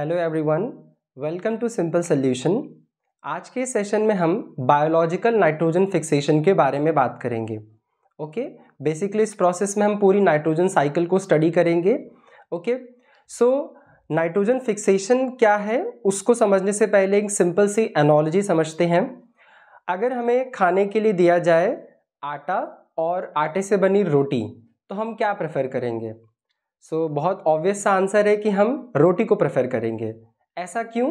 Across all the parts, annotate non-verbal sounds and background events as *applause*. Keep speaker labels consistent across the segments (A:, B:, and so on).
A: Hello everyone welcome to simple solution आज के session में हम बायोलॉजिकल नाइट्रोजन फिक्सेशन के बारे में बात करेंगे ओके okay? बेसिकली इस प्रोसेस में हम पूरी नाइट्रोजन साइकिल को स्टडी करेंगे ओके सो नाइट्रोजन फिक्सेशन क्या है उसको समझने से पहले एक सिंपल सी एनोलॉजी समझते हैं अगर हमें खाने के लिए दिया जाए आटा और आटे से बनी रोटी तो हम क्या प्रेफर करेंगे सो so, बहुत ऑब्वियस सा आंसर है कि हम रोटी को प्रेफर करेंगे ऐसा क्यों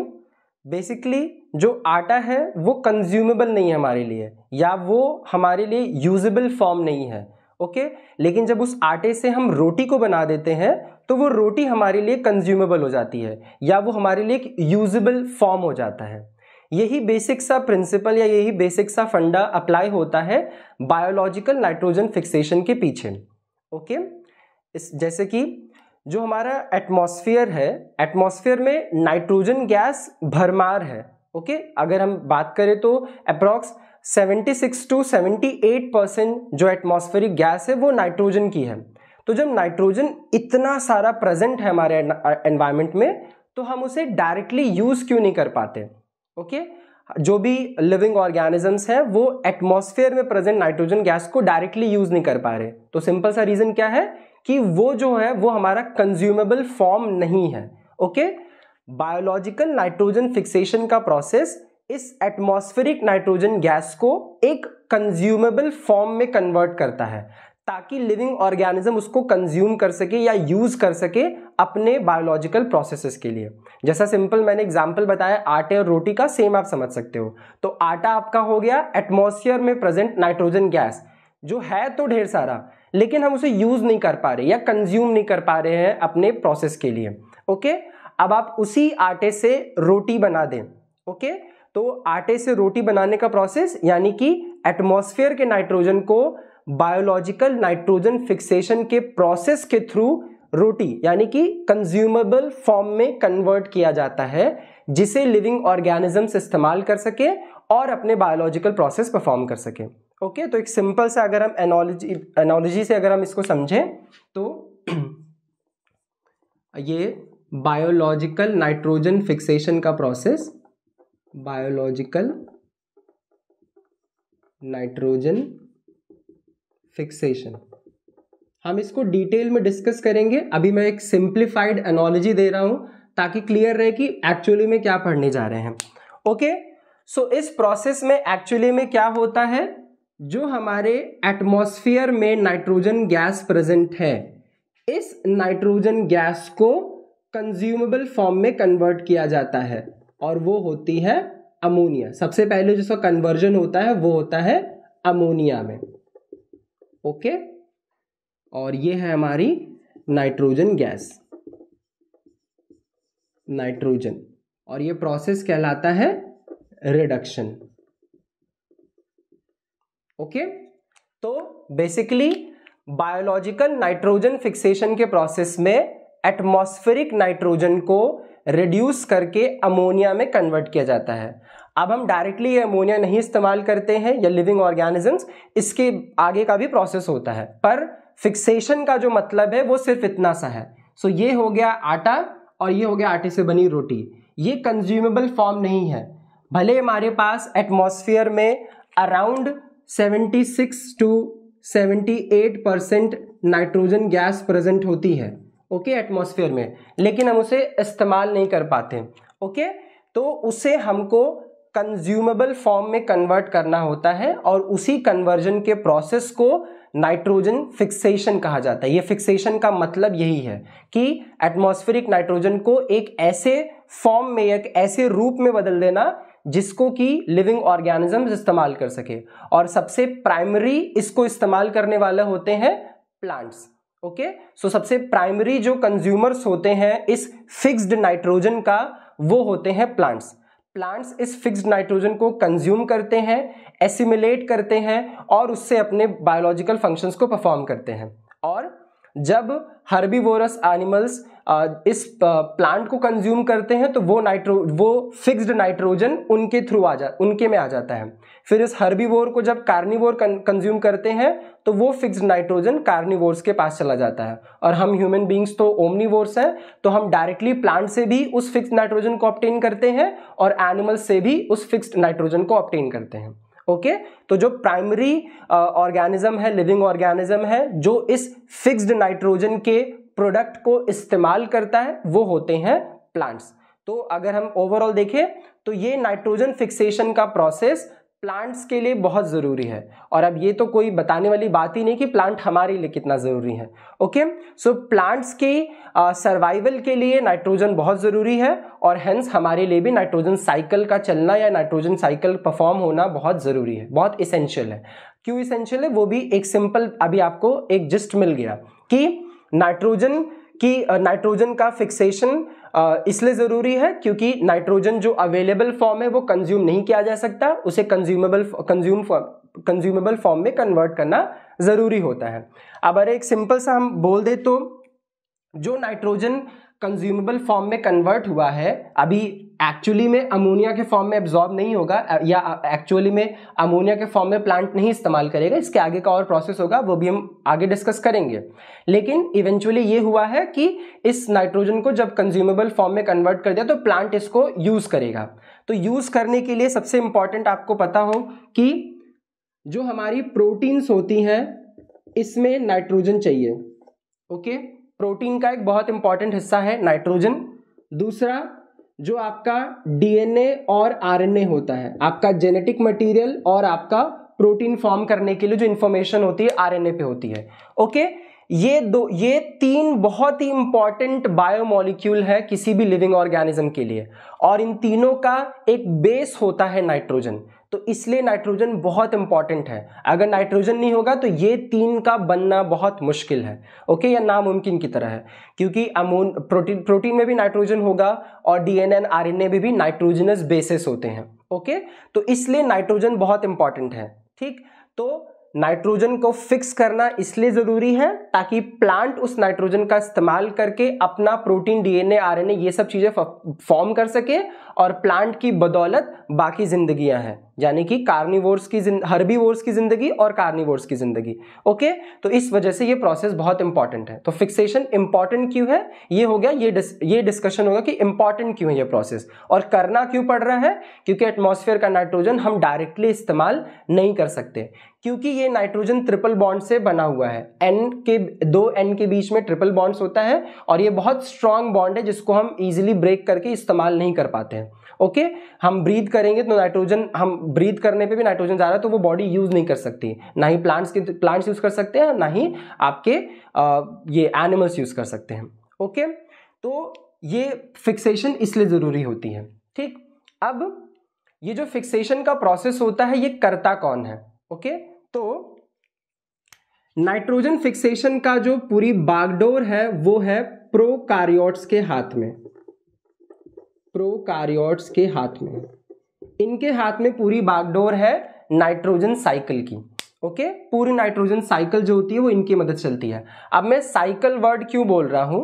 A: बेसिकली जो आटा है वो कंज्यूमेबल नहीं है हमारे लिए या वो हमारे लिए यूजेबल फॉर्म नहीं है ओके लेकिन जब उस आटे से हम रोटी को बना देते हैं तो वो रोटी हमारे लिए कंज्यूमेबल हो जाती है या वो हमारे लिए एक यूजेबल फॉर्म हो जाता है यही बेसिक सा प्रिंसिपल या यही बेसिक सा फंडा अप्लाई होता है बायोलॉजिकल नाइट्रोजन फिक्सेशन के पीछे ओके okay? इस जैसे कि जो हमारा एटमॉस्फेयर है एटमॉस्फेयर में नाइट्रोजन गैस भरमार है ओके अगर हम बात करें तो अप्रॉक्स 76 टू 78 परसेंट जो एटमॉस्फेरिक गैस है वो नाइट्रोजन की है तो जब नाइट्रोजन इतना सारा प्रेजेंट है हमारे एनवायरमेंट में तो हम उसे डायरेक्टली यूज़ क्यों नहीं कर पाते ओके जो भी लिविंग ऑर्गेनिजम्स हैं वो एटमॉस्फेयर में प्रेजेंट नाइट्रोजन गैस को डायरेक्टली यूज़ नहीं कर पा रहे तो सिंपल सा रीज़न क्या है कि वो जो है वो हमारा कंज्यूमेबल फॉर्म नहीं है ओके बायोलॉजिकल नाइट्रोजन फिक्सेशन का प्रोसेस इस एटमॉस्फेरिक नाइट्रोजन गैस को एक कंज्यूमेबल फॉर्म में कन्वर्ट करता है ताकि लिविंग ऑर्गेनिज्म उसको कंज्यूम कर सके या यूज कर सके अपने बायोलॉजिकल प्रोसेसेस के लिए जैसा सिंपल मैंने एग्जांपल बताया आटे और रोटी का सेम आप समझ सकते हो तो आटा आपका हो गया एटमॉस्फेयर में प्रेजेंट नाइट्रोजन गैस जो है तो ढेर सारा लेकिन हम उसे यूज़ नहीं कर पा रहे या कंज्यूम नहीं कर पा रहे हैं अपने प्रोसेस के लिए ओके अब आप उसी आटे से रोटी बना दें ओके तो आटे से रोटी बनाने का प्रोसेस यानी कि एटमोसफियर के नाइट्रोजन को बायोलॉजिकल नाइट्रोजन फिक्सेशन के प्रोसेस के थ्रू रोटी यानी कि कंज्यूमेबल फॉर्म में कन्वर्ट किया जाता है जिसे लिविंग ऑर्गेनिजम्स इस्तेमाल कर सके और अपने बायोलॉजिकल प्रोसेस परफॉर्म कर सके ओके तो एक सिंपल सा अगर हम एनोलॉजी एनोलॉजी से अगर हम इसको समझें तो *clears throat* ये बायोलॉजिकल नाइट्रोजन फिक्सेशन का प्रोसेस बायोलॉजिकल नाइट्रोजन फिक्सेशन हम इसको डिटेल में डिस्कस करेंगे अभी मैं एक सिंप्लीफाइड एनोलॉजी दे रहा हूं ताकि क्लियर रहे कि एक्चुअली में क्या पढ़ने जा रहे हैं ओके okay? सो so, इस प्रोसेस में एक्चुअली में क्या होता है जो हमारे एटमॉस्फेयर में नाइट्रोजन गैस प्रेजेंट है इस नाइट्रोजन गैस को कंज्यूमेबल फॉर्म में कन्वर्ट किया जाता है और वो होती है अमोनिया सबसे पहले जिसका कन्वर्जन होता है वो होता है अमोनिया में ओके और ये है हमारी नाइट्रोजन गैस नाइट्रोजन और ये प्रोसेस कहलाता है रिडक्शन ओके तो बेसिकली बायोलॉजिकल नाइट्रोजन फिक्सेशन के प्रोसेस में एटमॉस्फेरिक नाइट्रोजन को रिड्यूस करके अमोनिया में कन्वर्ट किया जाता है अब हम डायरेक्टली ये अमोनिया नहीं इस्तेमाल करते हैं या लिविंग ऑर्गेनिजम्स इसके आगे का भी प्रोसेस होता है पर फिक्सेशन का जो मतलब है वो सिर्फ इतना सा है सो so, ये हो गया आटा और ये हो गया आटे से बनी रोटी ये कंज्यूमेबल फॉर्म नहीं है भले हमारे पास एटमोसफियर में around 76 to 78 percent nitrogen gas present होती है ओके okay, एटमॉस्फेयर में लेकिन हम उसे इस्तेमाल नहीं कर पाते ओके okay? तो उसे हमको कंज्यूमेबल फॉर्म में कन्वर्ट करना होता है और उसी कन्वर्जन के प्रोसेस को नाइट्रोजन फिक्सेशन कहा जाता है ये फिक्सेशन का मतलब यही है कि एटमॉस्फेरिक नाइट्रोजन को एक ऐसे फॉर्म में एक ऐसे रूप में बदल देना जिसको कि लिविंग ऑर्गेनिजम्स इस्तेमाल कर सके और सबसे प्राइमरी इसको इस्तेमाल करने वाले होते हैं प्लांट्स ओके सो सबसे प्राइमरी जो कंज्यूमर्स होते हैं इस फिक्स्ड नाइट्रोजन का वो होते हैं प्लांट्स प्लांट्स इस फिक्स्ड नाइट्रोजन को कंज्यूम करते हैं एसिमिलेट करते हैं और उससे अपने बायोलॉजिकल फंक्शंस को परफॉर्म करते हैं और जब हर्बीवोरस एनिमल्स इस प्लांट को कंज्यूम करते हैं तो वो नाइट्रो वो फिक्स्ड नाइट्रोजन उनके थ्रू आ जा उनके में आ जाता है फिर इस हर्बीवोर को जब कार्निवोर कंज्यूम करते हैं तो वो फिक्स्ड नाइट्रोजन कार्निवोर्स के पास चला जाता है और हम ह्यूमन बींग्स तो ओमनीवोर्स हैं तो हम डायरेक्टली प्लांट से भी उस फिक्स नाइट्रोजन को ऑप्टेन करते हैं और एनिमल से भी उस फिक्स्ड नाइट्रोजन को ऑप्टेन करते हैं ओके okay? तो जो प्राइमरी ऑर्गेनिज्म है लिविंग ऑर्गेनिज्म है जो इस फिक्स्ड नाइट्रोजन के प्रोडक्ट को इस्तेमाल करता है वो होते हैं प्लांट्स तो अगर हम ओवरऑल देखें तो ये नाइट्रोजन फिक्सेशन का प्रोसेस प्लांट्स के लिए बहुत ज़रूरी है और अब ये तो कोई बताने वाली बात ही नहीं कि प्लांट हमारे लिए कितना ज़रूरी है ओके सो प्लांट्स के सर्वाइवल के लिए नाइट्रोजन बहुत ज़रूरी है और हेंस हमारे लिए भी नाइट्रोजन साइकिल का चलना या नाइट्रोजन साइकिल परफॉर्म होना बहुत ज़रूरी है बहुत इसेंशियल है क्यों इसेंशियल है वो भी एक सिंपल अभी आपको एक जिस्ट मिल गया कि नाइट्रोजन की नाइट्रोजन का फिक्सेशन इसलिए ज़रूरी है क्योंकि नाइट्रोजन जो अवेलेबल फॉर्म है वो कंज्यूम नहीं किया जा सकता उसे consumable consume form consumable form में कन्वर्ट करना ज़रूरी होता है अब अरे एक सिंपल सा हम बोल दे तो जो नाइट्रोजन कंज्यूमेबल फॉर्म में कन्वर्ट हुआ है अभी एक्चुअली में अमोनिया के फॉर्म में एब्जॉर्ब नहीं होगा या एक्चुअली में अमोनिया के फॉर्म में प्लांट नहीं इस्तेमाल करेगा इसके आगे का और प्रोसेस होगा वो भी हम आगे डिस्कस करेंगे लेकिन इवेंचुअली ये हुआ है कि इस नाइट्रोजन को जब कंज्यूमेबल फॉर्म में कन्वर्ट कर दिया तो प्लांट इसको यूज़ करेगा तो यूज़ करने के लिए सबसे इम्पॉर्टेंट आपको पता हो कि जो हमारी प्रोटीन्स होती हैं इसमें नाइट्रोजन चाहिए ओके प्रोटीन का एक बहुत इंपॉर्टेंट हिस्सा है नाइट्रोजन दूसरा जो आपका डीएनए और आरएनए होता है आपका जेनेटिक मटेरियल और आपका प्रोटीन फॉर्म करने के लिए जो इन्फॉर्मेशन होती है आरएनए पे होती है ओके ये दो ये तीन बहुत ही इंपॉर्टेंट बायोमोलिक्यूल है किसी भी लिविंग ऑर्गेनिज्म के लिए और इन तीनों का एक बेस होता है नाइट्रोजन तो इसलिए नाइट्रोजन बहुत इंपॉर्टेंट है अगर नाइट्रोजन नहीं होगा तो ये तीन का बनना बहुत मुश्किल है ओके या नामुमकिन की तरह है क्योंकि अमोन प्रोटीन प्रोटीन में भी नाइट्रोजन होगा और डीएनए एन आरएनए में भी नाइट्रोजनस बेसिस होते हैं ओके तो इसलिए नाइट्रोजन बहुत इंपॉर्टेंट है ठीक तो नाइट्रोजन को फिक्स करना इसलिए ज़रूरी है ताकि प्लांट उस नाइट्रोजन का इस्तेमाल करके अपना प्रोटीन डीएनए आरएनए ये सब चीज़ें फॉर्म कर सके और प्लांट की बदौलत बाकी जिंदगियां हैं यानी कि कार्निवोर्स की हर्बीवोर्स की जिंदगी और कार्निवोर्स की जिंदगी ओके तो इस वजह से ये प्रोसेस बहुत इंपॉर्टेंट है तो फिक्सेशन इंपॉर्टेंट क्यों है ये हो गया ये डिस, ये डिस्कशन होगा कि इंपॉर्टेंट क्यों है ये प्रोसेस और करना क्यों पड़ रहा है क्योंकि एटमोसफियर का नाइट्रोजन हम डायरेक्टली इस्तेमाल नहीं कर सकते क्योंकि ये नाइट्रोजन ट्रिपल बॉन्ड से बना हुआ है एन के दो एन के बीच में ट्रिपल बॉन्ड्स होता है और ये बहुत स्ट्रांग बॉन्ड है जिसको हम इजिली ब्रेक करके इस्तेमाल नहीं कर पाते हैं ओके हम ब्रीद करेंगे तो नाइट्रोजन हम ब्रीद करने पे भी नाइट्रोजन जा रहा है तो वो बॉडी यूज़ नहीं कर सकती ना ही प्लांट्स के प्लांट्स यूज़ कर सकते हैं ना ही आपके आ, ये एनिमल्स यूज़ कर सकते हैं ओके तो ये फिक्सेशन इसलिए ज़रूरी होती है ठीक अब ये जो फिक्सेशन का प्रोसेस होता है ये करता कौन है ओके तो नाइट्रोजन फिक्सेशन का जो पूरी बागडोर है वो है प्रोकार्योट्स के हाथ में प्रोकार्योट्स के हाथ में इनके हाथ में पूरी बागडोर है नाइट्रोजन साइकिल की ओके पूरी नाइट्रोजन साइकिल जो होती है वो इनकी मदद चलती है अब मैं साइकिल वर्ड क्यों बोल रहा हूँ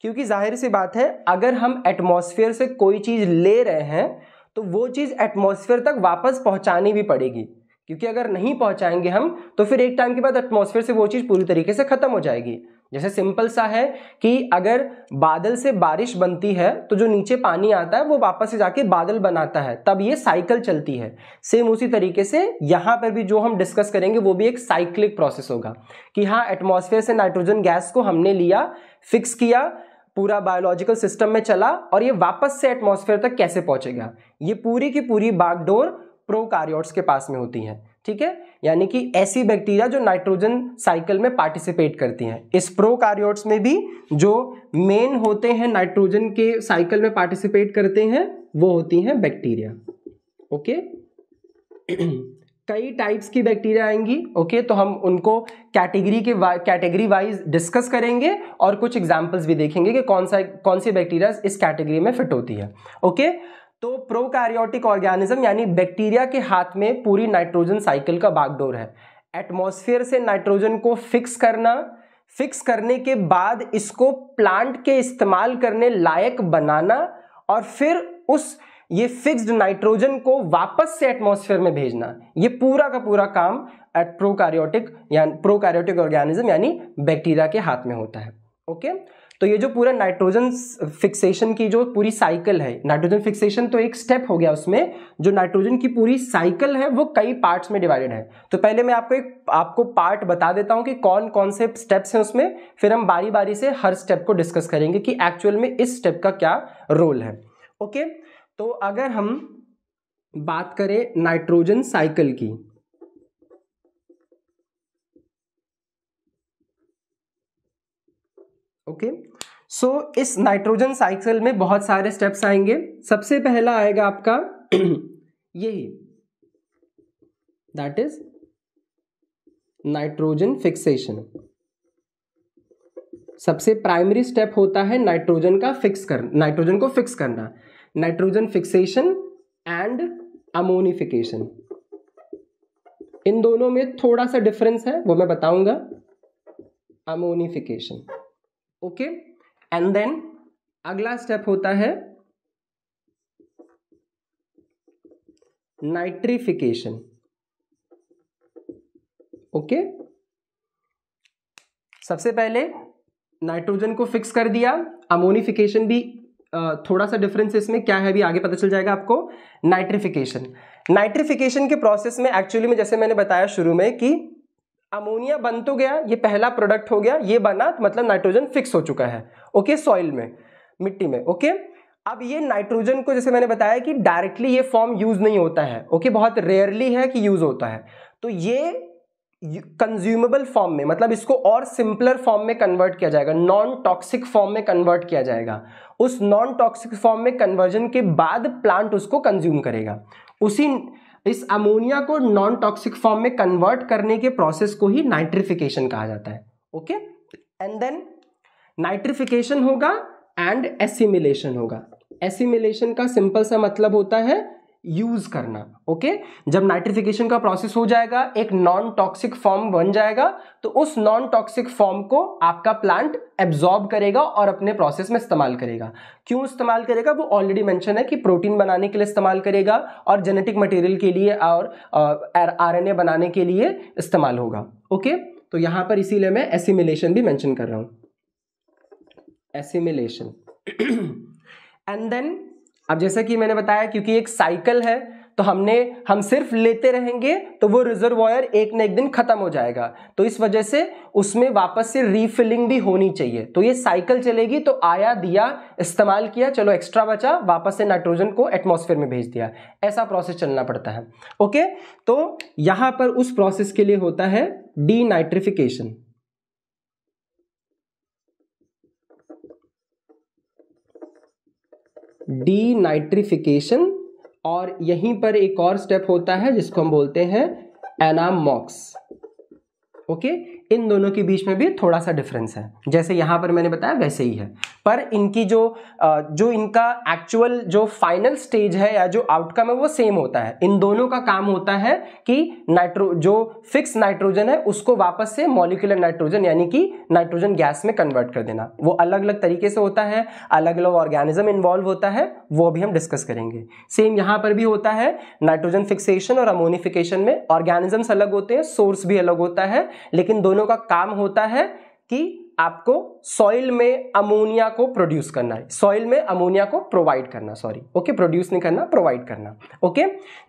A: क्योंकि जाहिर सी बात है अगर हम एटमॉस्फेयर से कोई चीज़ ले रहे हैं तो वो चीज़ एटमॉस्फेयर तक वापस पहुँचानी भी पड़ेगी क्योंकि अगर नहीं पहुँचाएंगे हम तो फिर एक टाइम के बाद एटमॉस्फेयर से वो चीज़ पूरी तरीके से ख़त्म हो जाएगी जैसे सिंपल सा है कि अगर बादल से बारिश बनती है तो जो नीचे पानी आता है वो वापस से जाके बादल बनाता है तब ये साइकिल चलती है सेम उसी तरीके से यहाँ पर भी जो हम डिस्कस करेंगे वो भी एक साइक्लिक प्रोसेस होगा कि हाँ एटमॉस्फेयर से नाइट्रोजन गैस को हमने लिया फिक्स किया पूरा बायोलॉजिकल सिस्टम में चला और ये वापस से एटमोसफेयर तक कैसे पहुंचेगा ये पूरी की पूरी बागडोर प्रो के पास में होती है ठीक है यानी कि ऐसी बैक्टीरिया जो नाइट्रोजन साइकिल में पार्टिसिपेट करती हैं इस प्रोकार्योट्स में भी जो मेन होते हैं नाइट्रोजन के साइकिल में पार्टिसिपेट करते हैं वो होती हैं बैक्टीरिया ओके *clears throat* कई टाइप्स की बैक्टीरिया आएंगी ओके तो हम उनको कैटेगरी के वा, कैटेगरी वाइज डिस्कस करेंगे और कुछ एग्जाम्पल्स भी देखेंगे कि कौन सा कौन सी बैक्टीरिया इस कैटेगरी में फिट होती है ओके तो प्रोकैरियोटिक ऑर्गेनिज्म यानी बैक्टीरिया के हाथ में पूरी नाइट्रोजन साइकिल का बागडोर है एटमॉस्फेयर से नाइट्रोजन को फिक्स करना फिक्स करने के बाद इसको प्लांट के इस्तेमाल करने लायक बनाना और फिर उस ये फिक्स्ड नाइट्रोजन को वापस से एटमॉस्फेयर में भेजना ये पूरा का पूरा काम एट प्रोकैरियोटिक यानी प्रोकैरियोटिक ऑर्गेनिज्म यानी बैक्टीरिया के हाथ में होता है ओके okay? तो ये जो पूरा नाइट्रोजन फिक्सेशन की जो पूरी साइकिल है नाइट्रोजन फिक्सेशन तो एक स्टेप हो गया उसमें जो नाइट्रोजन की पूरी साइकिल है वो कई पार्ट्स में डिवाइडेड है तो पहले मैं आपको एक आपको पार्ट बता देता हूँ कि कौन कौन से स्टेप्स हैं उसमें फिर हम बारी बारी से हर स्टेप को डिस्कस करेंगे कि एक्चुअल में इस स्टेप का क्या रोल है ओके तो अगर हम बात करें नाइट्रोजन साइकिल की ओके okay? सो so, इस नाइट्रोजन साइकिल में बहुत सारे स्टेप्स आएंगे सबसे पहला आएगा आपका *clears throat* यही दैट इज नाइट्रोजन फिक्सेशन सबसे प्राइमरी स्टेप होता है नाइट्रोजन का फिक्स कर नाइट्रोजन को फिक्स करना नाइट्रोजन फिक्सेशन एंड अमोनिफिकेशन इन दोनों में थोड़ा सा डिफरेंस है वो मैं बताऊंगा ammonification okay okay? And then अगला स्टेप होता है नाइट्रिफिकेशन ओके सबसे पहले नाइट्रोजन को फिक्स कर दिया अमोनिफिकेशन भी थोड़ा सा डिफरेंस इसमें क्या है भी आगे पता चल जाएगा आपको नाइट्रिफिकेशन नाइट्रिफिकेशन के प्रोसेस में एक्चुअली में जैसे मैंने बताया शुरू में कि अमोनिया बन तो गया ये पहला प्रोडक्ट हो गया ये बना मतलब नाइट्रोजन फिक्स हो चुका है ओके सॉइल में मिट्टी में ओके अब ये नाइट्रोजन को जैसे मैंने बताया कि डायरेक्टली ये फॉर्म यूज नहीं होता है ओके बहुत रेयरली है कि यूज होता है तो ये कंज्यूमेबल फॉर्म में मतलब इसको और सिंपलर फॉर्म में कन्वर्ट किया जाएगा नॉन टॉक्सिक फॉर्म में कन्वर्ट किया जाएगा उस नॉन टॉक्सिक फॉर्म में कन्वर्जन के बाद प्लांट उसको कंज्यूम करेगा उसी इस अमोनिया को नॉन टॉक्सिक फॉर्म में कन्वर्ट करने के प्रोसेस को ही नाइट्रिफिकेशन कहा जाता है ओके एंड देन नाइट्रिफिकेशन होगा एंड एसिमिलेशन होगा एसिमिलेशन का सिंपल सा मतलब होता है यूज करना ओके जब नाइट्रिफिकेशन का प्रोसेस हो जाएगा एक नॉन टॉक्सिक फॉर्म बन जाएगा तो उस नॉन टॉक्सिक फॉर्म को आपका प्लांट एब्जॉर्ब करेगा और अपने प्रोसेस में इस्तेमाल करेगा क्यों इस्तेमाल करेगा वो ऑलरेडी मेंशन है कि प्रोटीन बनाने के लिए इस्तेमाल करेगा और जेनेटिक मटेरियल के लिए और आर बनाने के लिए इस्तेमाल होगा ओके तो यहां पर इसीलिए मैं एसिमिलेशन भी मैंशन कर रहा हूं एसिमिलेशन एंड देन अब जैसे कि मैंने बताया क्योंकि एक साइकिल है तो हमने हम सिर्फ लेते रहेंगे तो वो रिजर्वॉयर एक ना एक दिन खत्म हो जाएगा तो इस वजह से उसमें वापस से रीफिलिंग भी होनी चाहिए तो ये साइकिल चलेगी तो आया दिया इस्तेमाल किया चलो एक्स्ट्रा बचा वापस से नाइट्रोजन को एटमॉस्फेयर में भेज दिया ऐसा प्रोसेस चलना पड़ता है ओके तो यहाँ पर उस प्रोसेस के लिए होता है डी नाइट्रिफिकेशन डीनाइट्रिफिकेशन और यहीं पर एक और स्टेप होता है जिसको हम बोलते हैं एनामॉक्स ओके इन दोनों के बीच में भी थोड़ा सा डिफरेंस है जैसे यहां पर मैंने बताया वैसे ही है पर इनकी जो जो इनका एक्चुअल जो फाइनल स्टेज है या जो आउटकम है वो सेम होता है इन दोनों का काम होता है कि नाइट्रो जो फिक्स नाइट्रोजन है उसको वापस से मॉलिकुलर नाइट्रोजन यानी कि नाइट्रोजन गैस में कन्वर्ट कर देना वो अलग अलग तरीके से होता है अलग अलग ऑर्गेनिज्म इन्वॉल्व होता है वो भी हम डिस्कस करेंगे सेम यहाँ पर भी होता है नाइट्रोजन फिक्सेशन और अमोनिफिकेशन में ऑर्गेनिजम्स अलग होते हैं सोर्स भी अलग होता है लेकिन दोनों का काम होता है कि आपको सॉइल में अमोनिया को प्रोड्यूस करना है सॉइल में अमोनिया को प्रोवाइड करना सॉरी ओके प्रोड्यूस नहीं करना प्रोवाइड करना ओके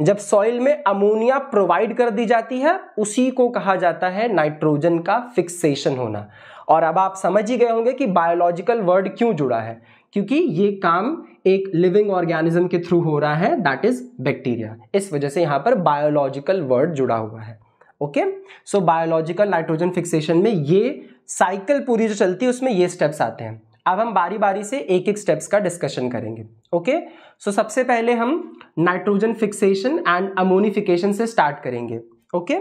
A: जब सॉइल में अमोनिया प्रोवाइड कर दी जाती है उसी को कहा जाता है नाइट्रोजन का फिक्सेशन होना और अब आप समझ ही गए होंगे कि बायोलॉजिकल वर्ड क्यों जुड़ा है क्योंकि ये काम एक लिविंग ऑर्गेनिज्म के थ्रू हो रहा है दैट इज बैक्टीरिया इस वजह से यहां पर बायोलॉजिकल वर्ड जुड़ा हुआ है okay so biological nitrogen fixation में ये साइकिल पूरी जो चलती है उसमें ये स्टेप्स आते हैं अब हम बारी बारी से एक एक स्टेप्स का डिस्कशन करेंगे ओके सो so, सबसे पहले हम नाइट्रोजन फिक्सेशन एंड अमोनिफिकेशन से स्टार्ट करेंगे ओके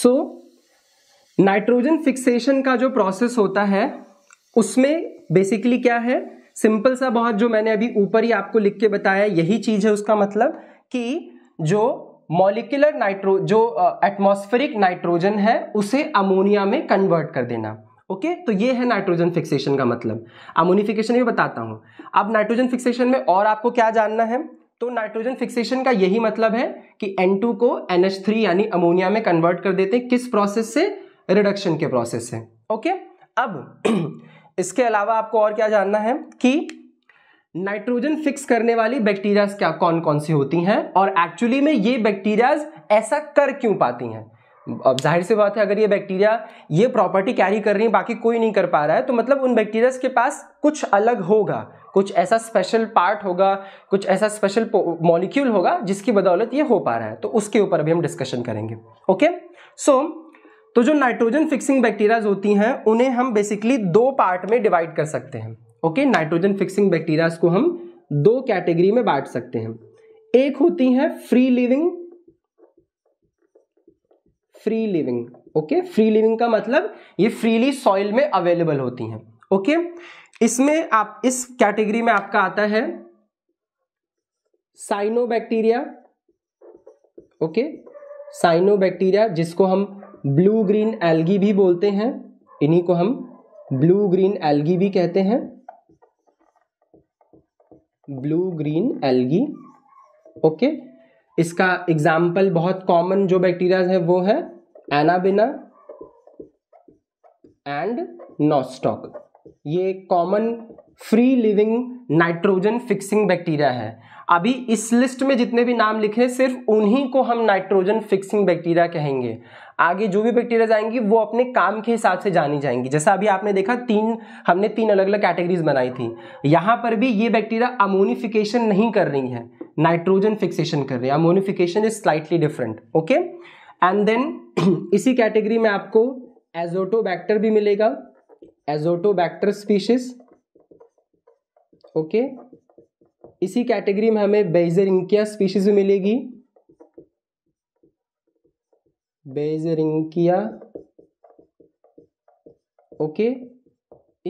A: सो नाइट्रोजन फिक्सेशन का जो प्रोसेस होता है उसमें बेसिकली क्या है सिंपल सा बहुत जो मैंने अभी ऊपर ही आपको लिख के बताया यही चीज है उसका मतलब कि जो मॉलिकुलर नाइट्रो जो एटमॉस्फेरिक uh, नाइट्रोजन है उसे अमोनिया में कन्वर्ट कर देना ओके okay? तो ये है नाइट्रोजन फिक्सेशन का मतलब अमोनिफिकेशन भी बताता हूँ अब नाइट्रोजन फिक्सेशन में और आपको क्या जानना है तो नाइट्रोजन फिक्सेशन का यही मतलब है कि N2 को NH3 यानी अमोनिया में कन्वर्ट कर देते हैं किस प्रोसेस से रिडक्शन के प्रोसेस से ओके okay? अब *clears throat* इसके अलावा आपको और क्या जानना है कि नाइट्रोजन फिक्स करने वाली बैक्टीरियाज क्या कौन कौन सी होती हैं और एक्चुअली में ये बैक्टीरियाज ऐसा कर क्यों पाती हैं अब जाहिर सी बात है अगर ये बैक्टीरिया ये प्रॉपर्टी कैरी कर रही है बाकी कोई नहीं कर पा रहा है तो मतलब उन बैक्टीरियाज के पास कुछ अलग होगा कुछ ऐसा स्पेशल पार्ट होगा कुछ ऐसा स्पेशल मॉलिक्यूल होगा जिसकी बदौलत ये हो पा रहा है तो उसके ऊपर अभी हम डिस्कशन करेंगे ओके सो so, तो जो नाइट्रोजन फिक्सिंग बैक्टीरियाज होती हैं उन्हें हम बेसिकली दो पार्ट में डिवाइड कर सकते हैं ओके नाइट्रोजन फिक्सिंग बैक्टीरियाज को हम दो कैटेगरी में बांट सकते हैं एक होती है free living free living okay free living का मतलब ये फ्रीली सॉइल में अवेलेबल होती हैं ओके okay? इसमें आप इस कैटेगरी में आपका आता है साइनोबैक्टीरिया ओके साइनोबैक्टीरिया जिसको हम ब्लू ग्रीन एल्गी भी बोलते हैं इन्हीं को हम ब्लू ग्रीन एल्गी भी कहते हैं ब्लू ग्रीन एल्गी ओके इसका एग्जाम्पल बहुत कॉमन जो बैक्टीरिया है वो है एनाबिना एंड नोस्टॉक ये common free living nitrogen fixing bacteria है अभी इस लिस्ट में जितने भी नाम लिखे सिर्फ उन्हीं को हम नाइट्रोजन फिक्सिंग बैक्टीरिया कहेंगे आगे जो भी बैक्टीरिया जाएंगी वो अपने काम के हिसाब से जानी जाएंगी जैसा अभी आपने देखा तीन हमने तीन अलग अलग कैटेगरीज बनाई थी यहाँ पर भी ये बैक्टीरिया अमोनिफिकेशन नहीं कर रही है नाइट्रोजन फिक्सेशन कर रही है ammonification is slightly different okay and then इसी कैटेगरी में आपको एजोटोबैक्टर भी मिलेगा एजोटोबैक्टर स्पीशीज ओके इसी कैटेगरी में हमें बेजर इंकिया स्पीशीज भी मिलेगी बेज रिंग किया ओके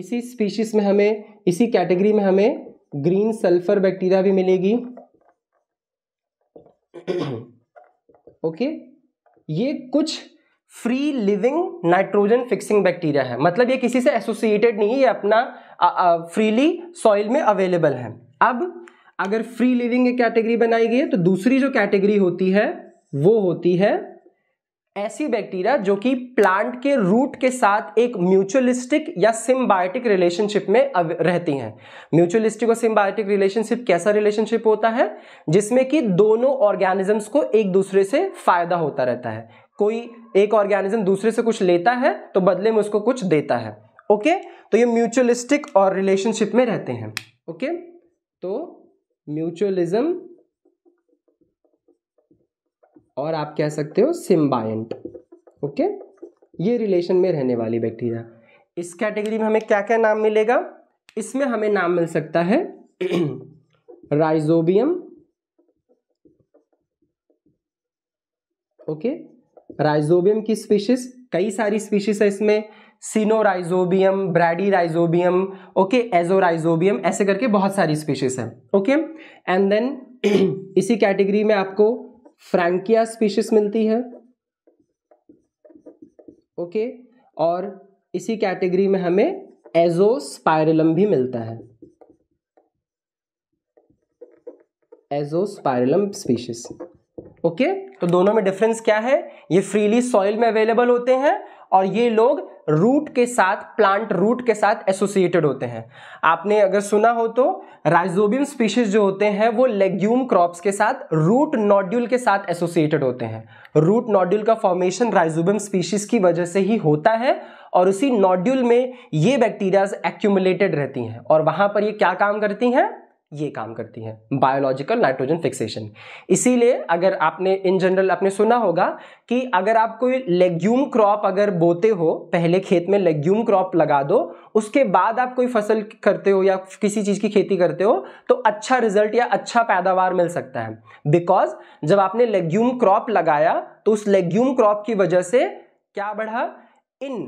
A: इसी स्पीशीज में हमें इसी कैटेगरी में हमें ग्रीन सल्फर बैक्टीरिया भी मिलेगी *clears throat* ओके ये कुछ free living nitrogen fixing bacteria है मतलब ये किसी से एसोसिएटेड नहीं है ये अपना फ्रीली सॉइल में अवेलेबल है अब अगर फ्री लिविंग कैटेगरी बनाई गई है तो दूसरी जो कैटेगरी होती है वो होती है ऐसी बैक्टीरिया जो कि प्लांट के रूट के साथ एक म्यूचुअलिस्टिक या सिम्बायोटिक रिलेशनशिप में रहती हैं म्यूचुअलिस्टिक और सिम्बायोटिक रिलेशनशिप कैसा रिलेशनशिप होता है जिसमें कि दोनों ऑर्गेनिजम्स को एक दूसरे से फायदा होता रहता है कोई एक ऑर्गेनिज्म दूसरे से कुछ लेता है तो बदले में उसको कुछ देता है ओके तो ये म्यूचुअलिस्टिक और रिलेशनशिप में रहते हैं ओके तो म्यूचुअलिज्म और आप कह सकते हो सिम्बायंट ओके ये रिलेशन में रहने वाली बैक्टीरिया इस कैटेगरी में हमें क्या क्या नाम मिलेगा इसमें हमें नाम मिल सकता है *clears throat* राइजोबियम ओके राइजोबियम की स्पीशीज कई सारी स्पीशीज है इसमें ब्रैडी राइजोबियम ओके एजोराइजोबियम ऐसे करके बहुत सारी स्पीशीज है ओके एंड देन *clears throat* इसी कैटेगरी में आपको फ्रैंकिया स्पीशीज मिलती है ओके और इसी कैटेगरी में हमें एजोस्पायरलम भी मिलता है एजोस्पायरलम स्पीशीज ओके तो दोनों में डिफरेंस क्या है ये फ्रीली सॉइल में अवेलेबल होते हैं और ये लोग रूट के साथ प्लांट रूट के साथ एसोसिएटेड होते हैं आपने अगर सुना हो तो राइजोबियम स्पीशीज जो होते हैं वो लेग्यूम क्रॉप्स के साथ रूट नॉड्यूल के साथ एसोसिएटेड होते हैं रूट नॉड्यूल का फॉर्मेशन राइजोबियम स्पीशीज की वजह से ही होता है और उसी नॉड्यूल में ये बैक्टीरियाज एक्यूमुलेटेड रहती हैं और वहाँ पर ये क्या काम करती हैं ये काम करती हैं बायोलॉजिकल नाइट्रोजन फिक्सेशन इसीलिए अगर आपने इन जनरल आपने सुना होगा कि अगर आप कोई लेग्यूम क्रॉप अगर बोते हो पहले खेत में लेग्यूम क्रॉप लगा दो उसके बाद आप कोई फसल करते हो या किसी चीज़ की खेती करते हो तो अच्छा रिजल्ट या अच्छा पैदावार मिल सकता है बिकॉज जब आपने लेग्यूम क्रॉप लगाया तो उस लेग्यूम क्रॉप की वजह से क्या बढ़ा इन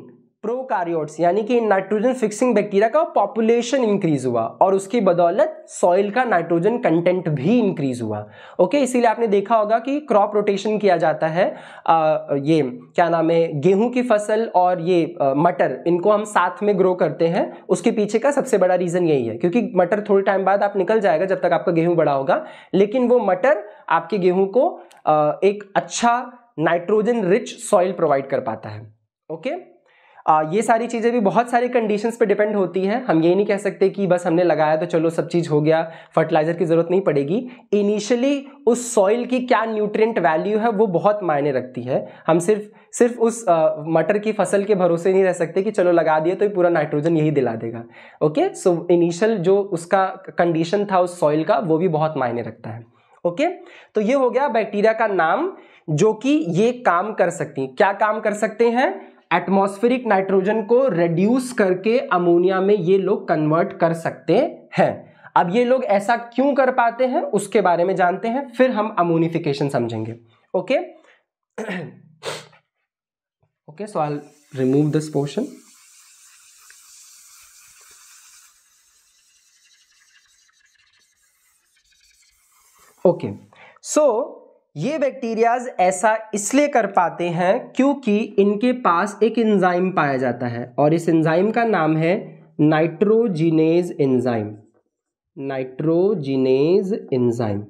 A: प्रोकारियोट्स यानी कि नाइट्रोजन फिक्सिंग बैक्टीरिया का पॉपुलेशन इंक्रीज हुआ और उसकी बदौलत सॉइल का नाइट्रोजन कंटेंट भी इंक्रीज हुआ ओके इसीलिए आपने देखा होगा कि क्रॉप रोटेशन किया जाता है आ, ये क्या नाम है गेहूं की फसल और ये आ, मटर इनको हम साथ में ग्रो करते हैं उसके पीछे का सबसे बड़ा रीज़न यही है क्योंकि मटर थोड़े टाइम बाद आप निकल जाएगा जब तक आपका गेहूँ बड़ा होगा लेकिन वो मटर आपके गेहूँ को आ, एक अच्छा नाइट्रोजन रिच सॉइल प्रोवाइड कर पाता है ओके okay? आ, ये सारी चीज़ें भी बहुत सारी कंडीशंस पे डिपेंड होती हैं हम ये नहीं कह सकते कि बस हमने लगाया तो चलो सब चीज़ हो गया फर्टिलाइज़र की ज़रूरत नहीं पड़ेगी इनिशियली उस सॉइल की क्या न्यूट्रिएंट वैल्यू है वो बहुत मायने रखती है हम सिर्फ सिर्फ उस मटर की फसल के भरोसे नहीं रह सकते कि चलो लगा दिए तो पूरा नाइट्रोजन यही दिला देगा ओके सो इनिशियल जो उसका कंडीशन था उस सॉइल का वो भी बहुत मायने रखता है ओके तो ये हो गया बैक्टीरिया का नाम जो कि ये काम कर सकती हैं क्या काम कर सकते हैं एटमॉस्फेरिक नाइट्रोजन को रेड्यूस करके अमोनिया में ये लोग कन्वर्ट कर सकते हैं अब ये लोग ऐसा क्यों कर पाते हैं उसके बारे में जानते हैं फिर हम अमोनिफिकेशन समझेंगे okay okay so I remove this portion okay so ये बैक्टीरियाज ऐसा इसलिए कर पाते हैं क्योंकि इनके पास एक एंजाइम पाया जाता है और इस एंजाइम का नाम है नाइट्रोजिनेज एंजाइम नाइट्रोजिनेज एंजाइम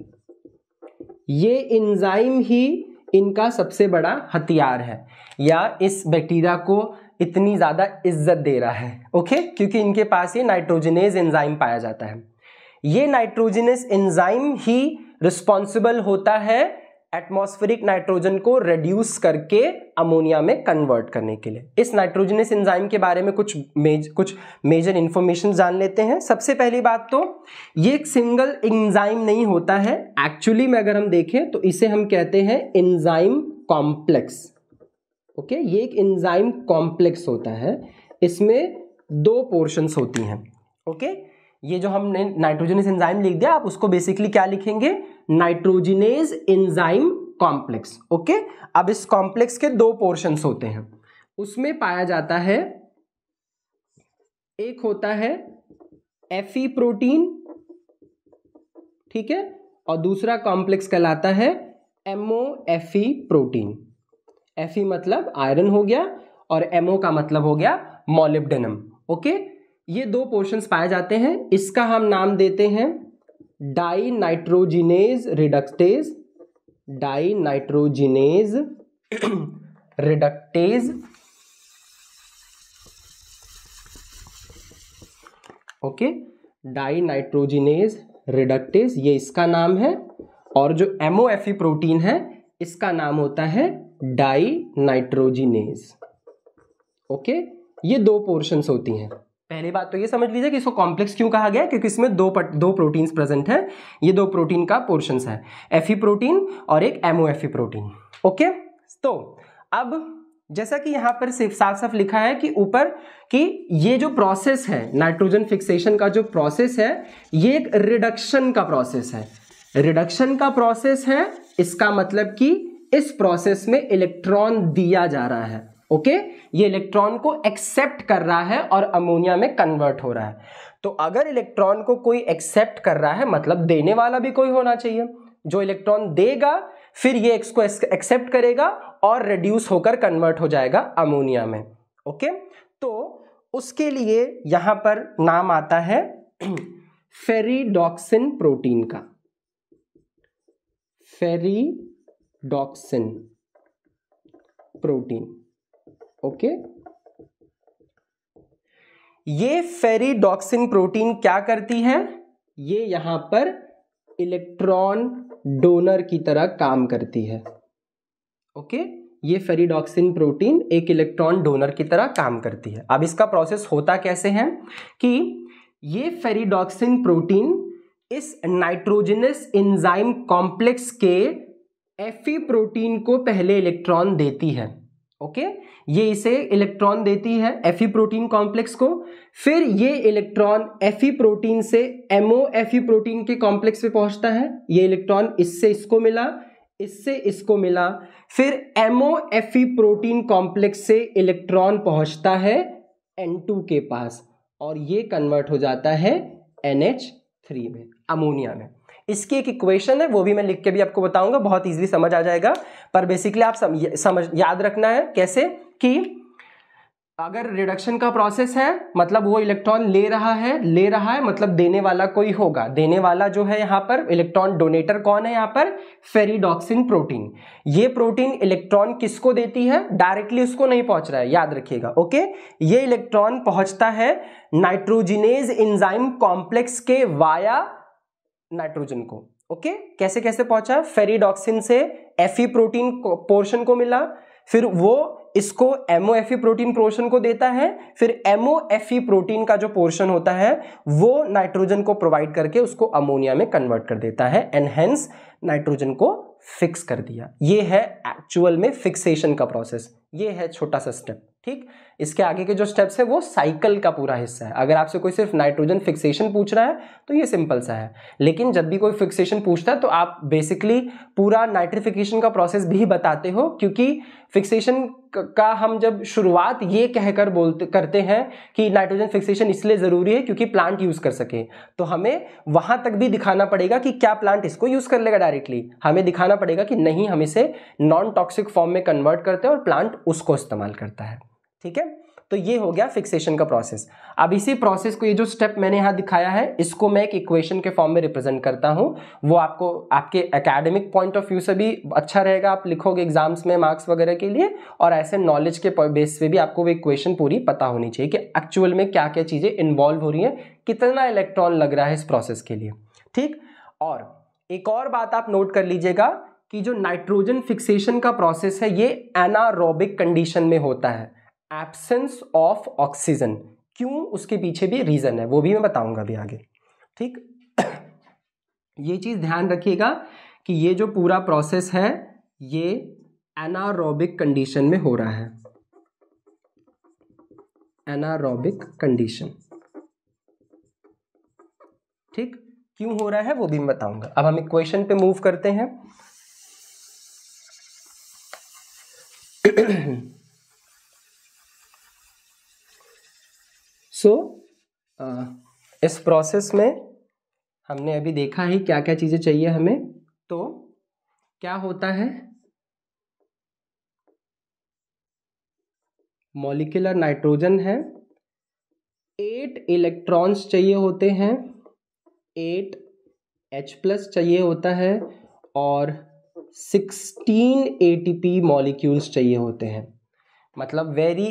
A: ये एंजाइम ही इनका सबसे बड़ा हथियार है या इस बैक्टीरिया को इतनी ज़्यादा इज्जत दे रहा है ओके क्योंकि इनके पास ये नाइट्रोजिनेज एंजाइम पाया जाता है ये नाइट्रोजिनेस एंजाइम ही रिस्पॉन्सिबल होता है एटमॉस्फेरिक नाइट्रोजन को रेड्यूस करके अमोनिया में कन्वर्ट करने के लिए इस नाइट्रोजनस एंजाइम के बारे में कुछ मेज कुछ मेजर इन्फॉर्मेशन जान लेते हैं सबसे पहली बात तो ये एक सिंगल एंजाइम नहीं होता है एक्चुअली में अगर हम देखें तो इसे हम कहते हैं एंजाइम कॉम्प्लेक्स ओके ये एक एंजाइम कॉम्प्लेक्स होता है इसमें दो पोर्शंस होती हैं ओके ये जो हमने नाइट्रोजनस एंजाइम लिख दिया आप उसको बेसिकली क्या लिखेंगे नाइट्रोजिनेज एंजाइम कॉम्प्लेक्स ओके अब इस कॉम्प्लेक्स के दो पोर्शन होते हैं उसमें पाया जाता है एक होता है एफी प्रोटीन ठीक है और दूसरा कॉम्प्लेक्स कहलाता है MO F E e protein F E मतलब आयरन हो गया और एमओ का मतलब हो गया मोलिब्डेनम ओके ये दो पोर्शंस पाए जाते हैं इसका हम नाम देते हैं dinitrogenase reductase dinitrogenase *clears throat* reductase okay dinitrogenase reductase ये इसका नाम है और जो एमओएफई e प्रोटीन है इसका नाम होता है डाई नाइट्रोजिनेज ओके ये दो पोर्शंस होती हैं पहली बात तो ये समझ लीजिए कि इसको कॉम्प्लेक्स क्यों कहा गया क्योंकि इसमें दो पट, दो प्रोटीन्स प्रेजेंट हैं ये दो प्रोटीन का पोर्शंस है एफ प्रोटीन और एक एमओ एफी प्रोटीन ओके तो अब जैसा कि यहाँ पर सिर्फ साफ साफ लिखा है कि ऊपर कि ये जो प्रोसेस है नाइट्रोजन फिक्सेशन का जो प्रोसेस है ये एक रिडक्शन का प्रोसेस है रिडक्शन का प्रोसेस है इसका मतलब कि इस प्रोसेस में इलेक्ट्रॉन दिया जा रहा है ओके ये इलेक्ट्रॉन को एक्सेप्ट कर रहा है और अमोनिया में कन्वर्ट हो रहा है तो अगर इलेक्ट्रॉन को कोई एक्सेप्ट कर रहा है मतलब देने वाला भी कोई होना चाहिए जो इलेक्ट्रॉन देगा फिर ये एक्स को एक्सेप्ट करेगा और रिड्यूस होकर कन्वर्ट हो जाएगा अमोनिया में ओके तो उसके लिए यहां पर नाम आता है फेरीडॉक्सिन *clears throat* प्रोटीन का फेरीडॉक्सिन प्रोटीन ओके ये फेरीडॉक्सिन प्रोटीन क्या करती है ये यहां पर इलेक्ट्रॉन डोनर की तरह काम करती है ओके ये फेरीडॉक्सिन प्रोटीन एक इलेक्ट्रॉन डोनर की तरह काम करती है अब इसका प्रोसेस होता कैसे है कि ये फेरीडॉक्सिन प्रोटीन इस नाइट्रोजनस एंजाइम कॉम्प्लेक्स के एफी प्रोटीन को पहले इलेक्ट्रॉन देती है ओके ये इसे इलेक्ट्रॉन देती है एफी प्रोटीन कॉम्प्लेक्स को फिर ये इलेक्ट्रॉन एफ प्रोटीन से एमओ एफ प्रोटीन के कॉम्प्लेक्स पे पहुंचता है ये इलेक्ट्रॉन इससे इसको मिला इससे इसको मिला फिर एमओ एफ प्रोटीन कॉम्प्लेक्स से इलेक्ट्रॉन पहुंचता है एन के पास और ये कन्वर्ट हो जाता है एन में अमोनिया में इसकी एक इक्वेशन है वो भी मैं लिख के भी आपको बताऊंगा बहुत इजीली समझ आ जाएगा पर बेसिकली आप सम, समझ याद रखना है कैसे कि अगर रिडक्शन का प्रोसेस है मतलब वो इलेक्ट्रॉन ले रहा है ले रहा है मतलब देने वाला कोई होगा देने वाला जो है यहाँ पर इलेक्ट्रॉन डोनेटर कौन है यहाँ पर फेरिडॉक्सिन प्रोटीन ये प्रोटीन इलेक्ट्रॉन किसको देती है डायरेक्टली उसको नहीं पहुंच रहा है याद रखिएगा ओके ये इलेक्ट्रॉन पहुंचता है नाइट्रोजिनेज इंजाइम कॉम्प्लेक्स के वाया नाइट्रोजन को ओके कैसे कैसे पहुंचा फेरीडॉक्सिन से एफी प्रोटीन पोर्शन को मिला फिर वो इसको MO E e protein portion को देता है फिर एमओ ई e प्रोटीन का जो पोर्शन होता है वो नाइट्रोजन को प्रोवाइड करके उसको अमोनिया में कन्वर्ट कर देता है एनहेंस नाइट्रोजन को फिक्स कर दिया ये है एक्चुअल में फिक्सेशन का प्रोसेस ये है छोटा सा स्टेप ठीक इसके आगे के जो स्टेप्स है वो साइकिल का पूरा हिस्सा है अगर आपसे कोई सिर्फ नाइट्रोजन फिक्सेशन पूछ रहा है तो ये सिंपल सा है लेकिन जब भी कोई फिक्सेशन पूछता है तो आप बेसिकली पूरा नाइट्रिफिकेशन का प्रोसेस भी बताते हो क्योंकि फिक्सेशन का हम जब शुरुआत ये कहकर बोलते करते हैं कि नाइट्रोजन फिक्सेशन इसलिए ज़रूरी है क्योंकि प्लांट यूज़ कर सके तो हमें वहाँ तक भी दिखाना पड़ेगा कि क्या प्लांट इसको यूज़ कर लेगा डायरेक्टली हमें दिखाना पड़ेगा कि नहीं हम इसे नॉन टॉक्सिक फॉर्म में कन्वर्ट करते हैं और प्लांट उसको इस्तेमाल करता है ठीक है तो ये हो गया फिक्सेशन का प्रोसेस अब इसी प्रोसेस को ये जो स्टेप मैंने यहाँ दिखाया है इसको मैं एक इक्वेशन के फॉर्म में रिप्रेजेंट करता हूँ वो आपको आपके एकेडमिक पॉइंट ऑफ व्यू से भी अच्छा रहेगा आप लिखोगे एग्जाम्स में मार्क्स वगैरह के लिए और ऐसे नॉलेज के बेस पे भी आपको वो इक्वेशन पूरी पता होनी चाहिए कि एक्चुअल में क्या क्या चीज़ें इन्वॉल्व हो रही हैं कितना इलेक्ट्रॉन लग रहा है इस प्रोसेस के लिए ठीक और एक और बात आप नोट कर लीजिएगा कि जो नाइट्रोजन फिक्सेशन का प्रोसेस है ये एनारोबिक कंडीशन में होता है एब्सेंस ऑफ ऑक्सीजन क्यों उसके पीछे भी रीज़न है वो भी मैं बताऊंगा अभी आगे ठीक *coughs* ये चीज़ ध्यान रखिएगा कि ये जो पूरा प्रोसेस है ये एनारोबिक कंडीशन में हो रहा है एनारोबिक कंडीशन ठीक क्यों हो रहा है वो भी मैं बताऊंगा अब हम इक्वेशन पे मूव करते हैं *coughs* सो so, इस प्रोसेस में हमने अभी देखा है क्या क्या चीज़ें चाहिए हमें तो क्या होता है मोलिकुलर नाइट्रोजन है एट इलेक्ट्रॉन्स चाहिए होते हैं एट एच प्लस चाहिए होता है और sixteen A T P molecules चाहिए होते हैं मतलब very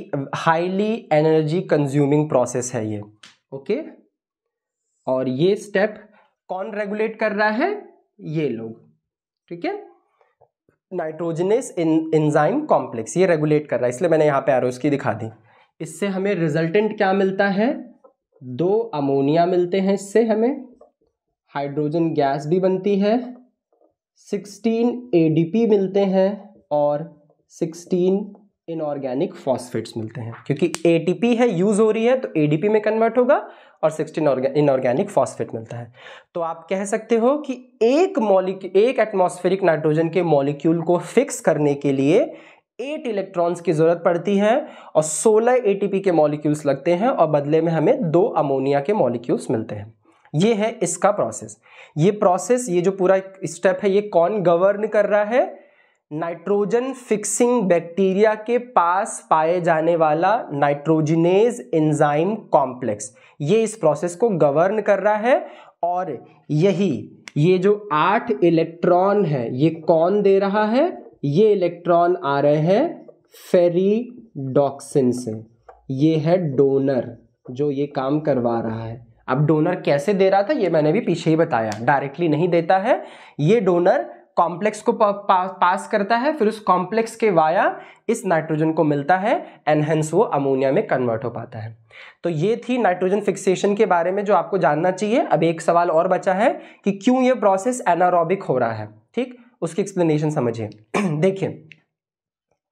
A: highly energy consuming process है ये ओके और ये स्टेप कौन रेगुलेट कर रहा है ये लोग ठीक है नाइट्रोजनस इंजाइम कॉम्प्लेक्स ये रेगुलेट कर रहा है इसलिए मैंने यहाँ पे एरोस की दिखा दी इससे हमें रिजल्टेंट क्या मिलता है दो अमोनिया मिलते हैं इससे हमें हाइड्रोजन गैस भी बनती है 16 एडीपी मिलते हैं और 16 इनऑर्गेनिक फॉस्फेट्स मिलते हैं क्योंकि ए है यूज़ हो रही है तो ए में कन्वर्ट होगा और सिक्सटीन इनऑर्गेनिक फॉस्फेट मिलता है तो आप कह सकते हो कि एक मॉलिक्यू एक एटमॉस्फेरिक नाइट्रोजन के मॉलिक्यूल को फिक्स करने के लिए एट इलेक्ट्रॉन्स की ज़रूरत पड़ती है और सोलह ए के मॉलिक्यूल्स लगते हैं और बदले में हमें दो अमोनिया के मॉलिक्यूल्स मिलते हैं ये है इसका प्रोसेस ये प्रोसेस ये जो पूरा स्टेप है ये कौन गवर्न कर रहा है नाइट्रोजन फिक्सिंग बैक्टीरिया के पास पाए जाने वाला नाइट्रोजिनेज एंजाइम कॉम्प्लेक्स ये इस प्रोसेस को गवर्न कर रहा है और यही ये जो आठ इलेक्ट्रॉन है ये कौन दे रहा है ये इलेक्ट्रॉन आ रहे हैं फेरीडॉक्सिन से ये है डोनर जो ये काम करवा रहा है अब डोनर कैसे दे रहा था ये मैंने भी पीछे ही बताया डायरेक्टली नहीं देता है ये डोनर कॉम्प्लेक्स को पास करता है फिर उस कॉम्प्लेक्स के वाया इस नाइट्रोजन को मिलता है एनहेंस वो अमोनिया में कन्वर्ट हो पाता है तो ये थी नाइट्रोजन फिक्सेशन के बारे में जो आपको जानना चाहिए अब एक सवाल और बचा है कि क्यों ये प्रोसेस एनारोबिक हो रहा है ठीक उसकी एक्सप्लेनेशन समझिए *clears throat* देखिए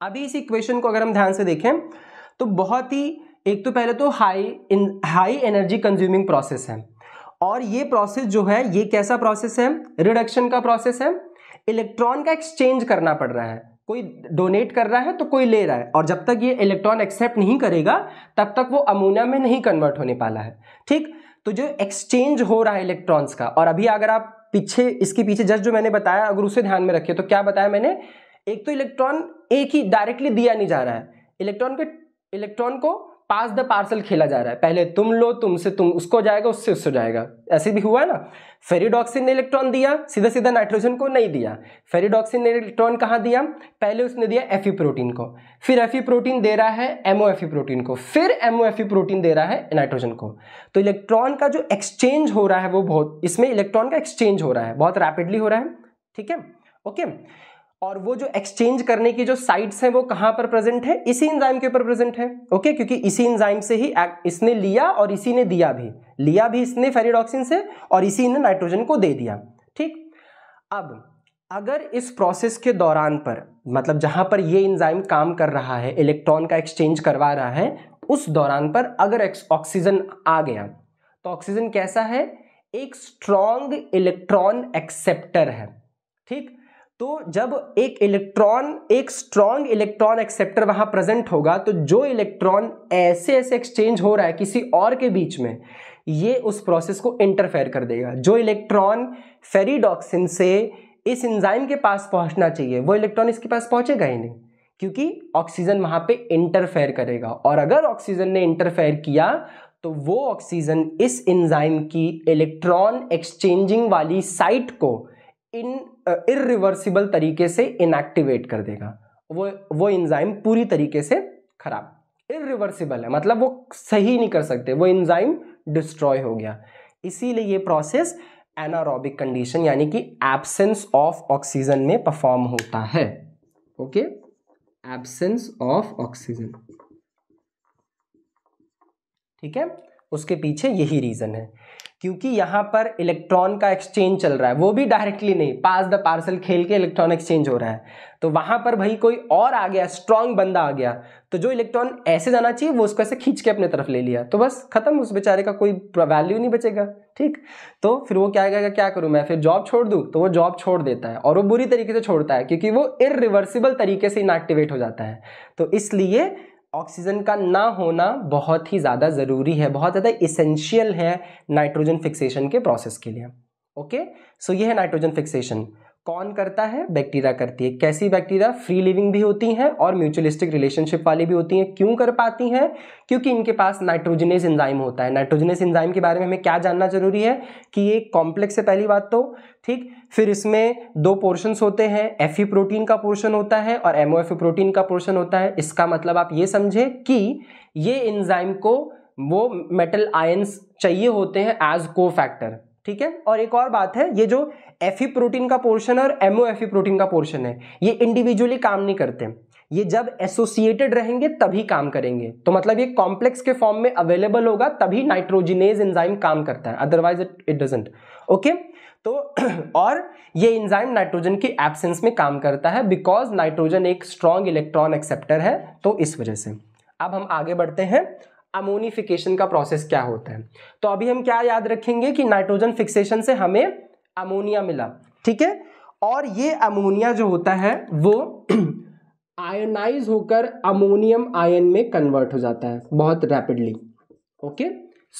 A: अभी इस इक्वेशन को अगर हम ध्यान से देखें तो बहुत ही एक तो पहले तो हाई इन हाई एनर्जी कंज्यूमिंग प्रोसेस है और ये प्रोसेस जो है ये कैसा प्रोसेस है रिडक्शन का प्रोसेस है इलेक्ट्रॉन का एक्सचेंज करना पड़ रहा है कोई डोनेट कर रहा है तो कोई ले रहा है और जब तक ये इलेक्ट्रॉन एक्सेप्ट नहीं करेगा तब तक वो अमोनिया में नहीं कन्वर्ट होने पाला है ठीक तो जो एक्सचेंज हो रहा है इलेक्ट्रॉन्स का और अभी अगर आप पीछे इसके पीछे जस्ट जो मैंने बताया अगर उसे ध्यान में रखिए तो क्या बताया मैंने एक तो इलेक्ट्रॉन एक ही डायरेक्टली दिया नहीं जा रहा है इलेक्ट्रॉन के इलेक्ट्रॉन को पास द पार्सल खेला जा रहा है पहले तुम लो तुमसे तुम उसको जाएगा उससे उससे जाएगा ऐसे भी हुआ है ना फेरिडॉक्सिन ने इलेक्ट्रॉन दिया सीधा सीधा नाइट्रोजन को नहीं दिया फेरिडॉक्सिन ने इलेक्ट्रॉन कहाँ दिया पहले उसने दिया एफ प्रोटीन को फिर एफ प्रोटीन दे रहा है एमओ प्रोटीन को फिर एमओ प्रोटीन दे रहा है नाइट्रोजन को तो इलेक्ट्रॉन का जो एक्सचेंज हो रहा है वो बहुत इसमें इलेक्ट्रॉन का एक्सचेंज हो रहा है बहुत रैपिडली हो रहा है ठीक है ओके और वो जो एक्सचेंज करने की जो साइट्स हैं वो कहां पर प्रेजेंट है इसी इंजाइम के ऊपर प्रेजेंट है ओके क्योंकि इसी इंजाइम से ही इसने लिया और इसी ने दिया भी लिया भी इसने फेरिडॉक्सिन से और इसी ने नाइट्रोजन को दे दिया ठीक अब अगर इस प्रोसेस के दौरान पर मतलब जहां पर ये इंजाइम काम कर रहा है इलेक्ट्रॉन का एक्सचेंज करवा रहा है उस दौरान पर अगर ऑक्सीजन आ गया तो ऑक्सीजन कैसा है एक स्ट्रॉन्ग इलेक्ट्रॉन एक्सेप्टर है ठीक तो जब एक इलेक्ट्रॉन एक स्ट्रॉन्ग इलेक्ट्रॉन एक्सेप्टर वहां प्रेजेंट होगा तो जो इलेक्ट्रॉन ऐसे ऐसे एक्सचेंज हो रहा है किसी और के बीच में ये उस प्रोसेस को इंटरफेयर कर देगा जो इलेक्ट्रॉन फेरीडॉक्सिन से इस इंजाइम के पास पहुंचना चाहिए वो इलेक्ट्रॉन इसके पास पहुंचेगा ही नहीं क्योंकि ऑक्सीजन वहां पे इंटरफेयर करेगा और अगर ऑक्सीजन ने इंटरफेयर किया तो वो ऑक्सीजन इस इंजाइम की इलेक्ट्रॉन एक्सचेंजिंग वाली साइट को इन इिवर्सिबल तरीके से इनएक्टिवेट कर देगा वो वो इंजाइम पूरी तरीके से खराब इिवर्सिबल है मतलब वो सही नहीं कर सकते वो इंजाइम डिस्ट्रॉय हो गया इसीलिए ये प्रोसेस एनारोबिक कंडीशन यानी कि एब्सेंस ऑफ ऑक्सीजन में परफॉर्म होता है ओके एब्सेंस ऑफ ऑक्सीजन ठीक है उसके पीछे यही रीजन है क्योंकि यहाँ पर इलेक्ट्रॉन का एक्सचेंज चल रहा है वो भी डायरेक्टली नहीं पास द पार्सल खेल के इलेक्ट्रॉन एक्सचेंज हो रहा है तो वहाँ पर भाई कोई और आ गया स्ट्रांग बंदा आ गया तो जो इलेक्ट्रॉन ऐसे जाना चाहिए वो उसको ऐसे खींच के अपने तरफ ले लिया तो बस खत्म उस बेचारे का कोई वैल्यू नहीं बचेगा ठीक तो फिर वो क्या कहेगा क्या करूँ मैं फिर जॉब छोड़ दूँ तो वो जॉब छोड़ देता है और वो बुरी तरीके से छोड़ता है क्योंकि वो इरिवर्सिबल तरीके से इनएक्टिवेट हो जाता है तो इसलिए ऑक्सीजन का ना होना बहुत ही ज़्यादा ज़रूरी है बहुत ज़्यादा इसेंशियल है नाइट्रोजन फिक्सेशन के प्रोसेस के लिए ओके सो ये है नाइट्रोजन फिक्सेशन कौन करता है बैक्टीरिया करती है कैसी बैक्टीरिया फ्री लिविंग भी होती हैं और म्यूचुअलिस्टिक रिलेशनशिप वाली भी होती हैं क्यों कर पाती हैं क्योंकि इनके पास नाइट्रोजनस एंजाइम होता है नाइट्रोजनस एंजाइम के बारे में हमें क्या जानना जरूरी है कि ये कॉम्प्लेक्स है पहली बात तो ठीक फिर इसमें दो पोर्शंस होते हैं एफ ई प्रोटीन का पोर्शन होता है और एमओ प्रोटीन e का पोर्शन होता है इसका मतलब आप ये समझे कि ये इंजाइम को वो मेटल आयंस चाहिए होते हैं एज को फैक्टर ठीक है और एक और बात है ये जो एफ ई प्रोटीन का पोर्शन और एमओ प्रोटीन e का पोर्शन है ये इंडिविजुअली काम नहीं करते ये जब एसोसिएटेड रहेंगे तभी काम करेंगे तो मतलब ये कॉम्प्लेक्स के फॉर्म में अवेलेबल होगा तभी नाइट्रोजिनेज एंजाइम काम करता है otherwise it it doesn't okay तो *clears throat* और ये इंजाइम नाइट्रोजन की एब्सेंस में काम करता है बिकॉज नाइट्रोजन एक स्ट्रॉन्ग इलेक्ट्रॉन एक्सेप्टर है तो इस वजह से अब हम आगे बढ़ते हैं अमोनिफिकेशन का प्रोसेस क्या होता है तो अभी हम क्या याद रखेंगे कि नाइट्रोजन फिक्सेशन से हमें अमोनिया मिला ठीक है और ये अमोनिया जो होता है वो आयोनाइज *clears throat* होकर अमोनियम आयन में कन्वर्ट हो जाता है बहुत रैपिडली ओके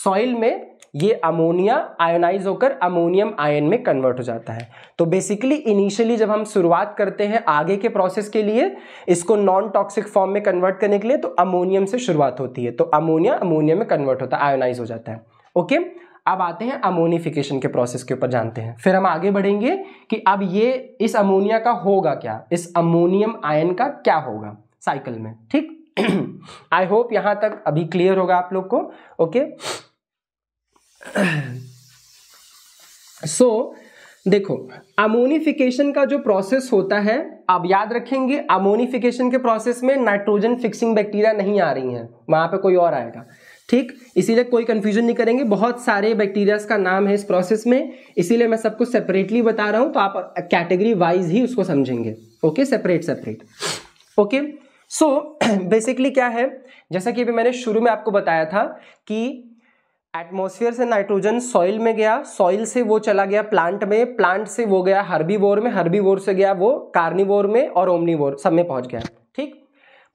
A: सॉइल में ये अमोनिया आयोनाइज होकर अमोनियम आयन में कन्वर्ट हो जाता है तो बेसिकली इनिशियली जब हम शुरुआत करते हैं आगे के प्रोसेस के लिए इसको नॉन टॉक्सिक फॉर्म में कन्वर्ट करने के लिए तो अमोनियम से शुरुआत होती है तो अमोनिया अमोनियम में कन्वर्ट होता है आयोनाइज हो जाता है ओके अब आते हैं अमोनिफिकेशन के प्रोसेस के ऊपर जानते हैं फिर हम आगे बढ़ेंगे कि अब ये इस अमोनिया का होगा क्या इस अमोनियम आयन का क्या होगा साइकिल में ठीक आई होप यहां तक अभी क्लियर होगा आप लोग को ओके okay? सो *clears throat* so, देखो अमोनिफिकेशन का जो प्रोसेस होता है आप याद रखेंगे अमोनिफिकेशन के प्रोसेस में नाइट्रोजन फिक्सिंग बैक्टीरिया नहीं आ रही हैं वहां पे कोई और आएगा ठीक इसीलिए कोई कंफ्यूजन नहीं करेंगे बहुत सारे बैक्टीरियाज का नाम है इस प्रोसेस में इसीलिए मैं सबको सेपरेटली बता रहा हूं तो आप कैटेगरी वाइज ही उसको समझेंगे okay separate separate okay so basically क्या है जैसा कि अभी मैंने शुरू में आपको बताया था कि एटमोसफियर से नाइट्रोजन सॉइल में गया सॉइल से वो चला गया प्लांट में प्लांट से वो गया हर्बीवोर में हर्बीवोर से गया वो कार्निवोर में और ओमनीवोर सब में पहुंच गया ठीक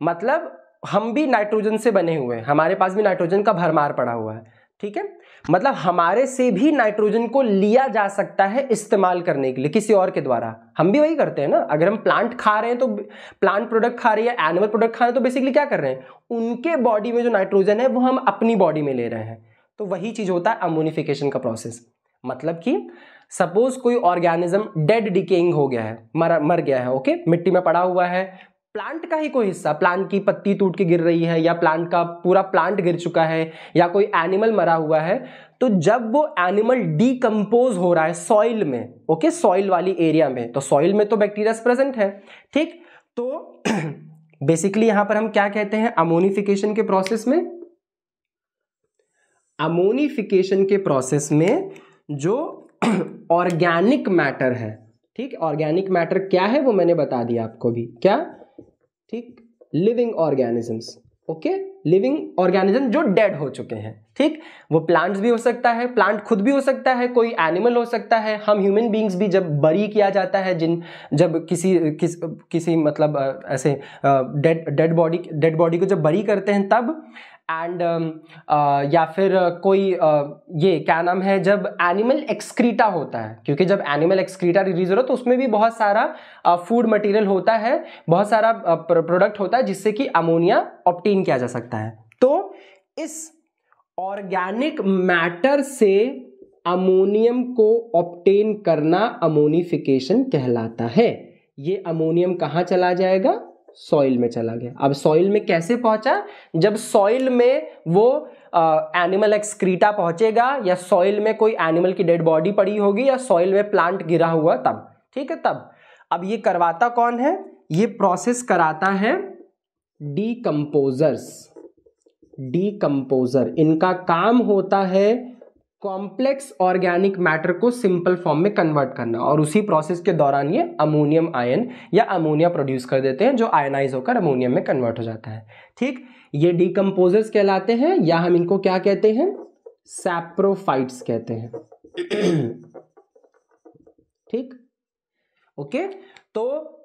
A: मतलब हम भी नाइट्रोजन से बने हुए हैं हमारे पास भी नाइट्रोजन का भरमार पड़ा हुआ है ठीक है मतलब हमारे से भी नाइट्रोजन को लिया जा सकता है इस्तेमाल करने के लिए किसी और के द्वारा हम भी वही करते हैं ना अगर हम प्लांट खा रहे हैं तो प्लांट प्रोडक्ट खा रहे हैं एनिमल प्रोडक्ट खा रहे हैं तो बेसिकली क्या कर रहे हैं उनके बॉडी में जो नाइट्रोजन है वो हम अपनी बॉडी में ले रहे हैं तो वही चीज़ होता है अमोनिफिकेशन का प्रोसेस मतलब कि सपोज कोई ऑर्गेनिज्म डेड डिकेइंग हो गया है मर मर गया है ओके मिट्टी में पड़ा हुआ है प्लांट का ही कोई हिस्सा प्लांट की पत्ती टूट के गिर रही है या प्लांट का पूरा प्लांट गिर चुका है या कोई एनिमल मरा हुआ है तो जब वो एनिमल डीकम्पोज हो रहा है सॉइल में ओके सॉइल वाली एरिया में तो सॉइल में तो बैक्टीरिया प्रेजेंट है ठीक तो बेसिकली *clears throat* यहां पर हम क्या कहते हैं अमोनिफिकेशन के प्रोसेस में अमोनिफिकेशन के प्रोसेस में जो ऑर्गेनिक *clears throat* मैटर है ठीक ऑर्गेनिक मैटर क्या है वो मैंने बता दिया आपको भी क्या ठीक living organisms okay living organism जो डेड हो चुके हैं ठीक वो प्लांट्स भी हो सकता है प्लांट खुद भी हो सकता है कोई एनिमल हो सकता है हम ह्यूमन बींग्स भी जब बरी किया जाता है जिन जब किसी किस किसी मतलब ऐसे dead dead body dead body को जब बरी करते हैं तब एंड um, uh, या फिर uh, कोई uh, ये क्या नाम है जब एनिमल एक्सक्रीटा होता है क्योंकि जब एनिमल एक्सक्रीटा रिलीज हो तो उसमें भी बहुत सारा फूड uh, मटेरियल होता है बहुत सारा प्रोडक्ट uh, होता है जिससे कि अमोनिया ऑप्टेन किया जा सकता है तो इस ऑर्गेनिक मैटर से अमोनियम को ऑप्टेन करना अमोनिफिकेशन कहलाता है ये अमोनियम कहाँ चला जाएगा सॉइल में चला गया अब सॉइल में कैसे पहुंचा जब सॉइल में वो एनिमल एक्सक्रीटा पहुंचेगा या सॉइल में कोई एनिमल की डेड बॉडी पड़ी होगी या सॉइल में प्लांट गिरा हुआ तब ठीक है तब अब ये करवाता कौन है ये प्रोसेस कराता है डीकम्पोजर्स डीकम्पोजर इनका काम होता है कॉम्प्लेक्स ऑर्गेनिक मैटर को सिंपल फॉर्म में कन्वर्ट करना और उसी प्रोसेस के दौरान ये अमोनियम आयन या अमोनिया प्रोड्यूस कर देते हैं जो आयनाइज होकर अमोनियम में कन्वर्ट हो जाता है ठीक ये डीकम्पोजर्स कहलाते हैं या हम इनको क्या कहते हैं सैप्रोफाइट्स कहते हैं *clears throat* ठीक ओके तो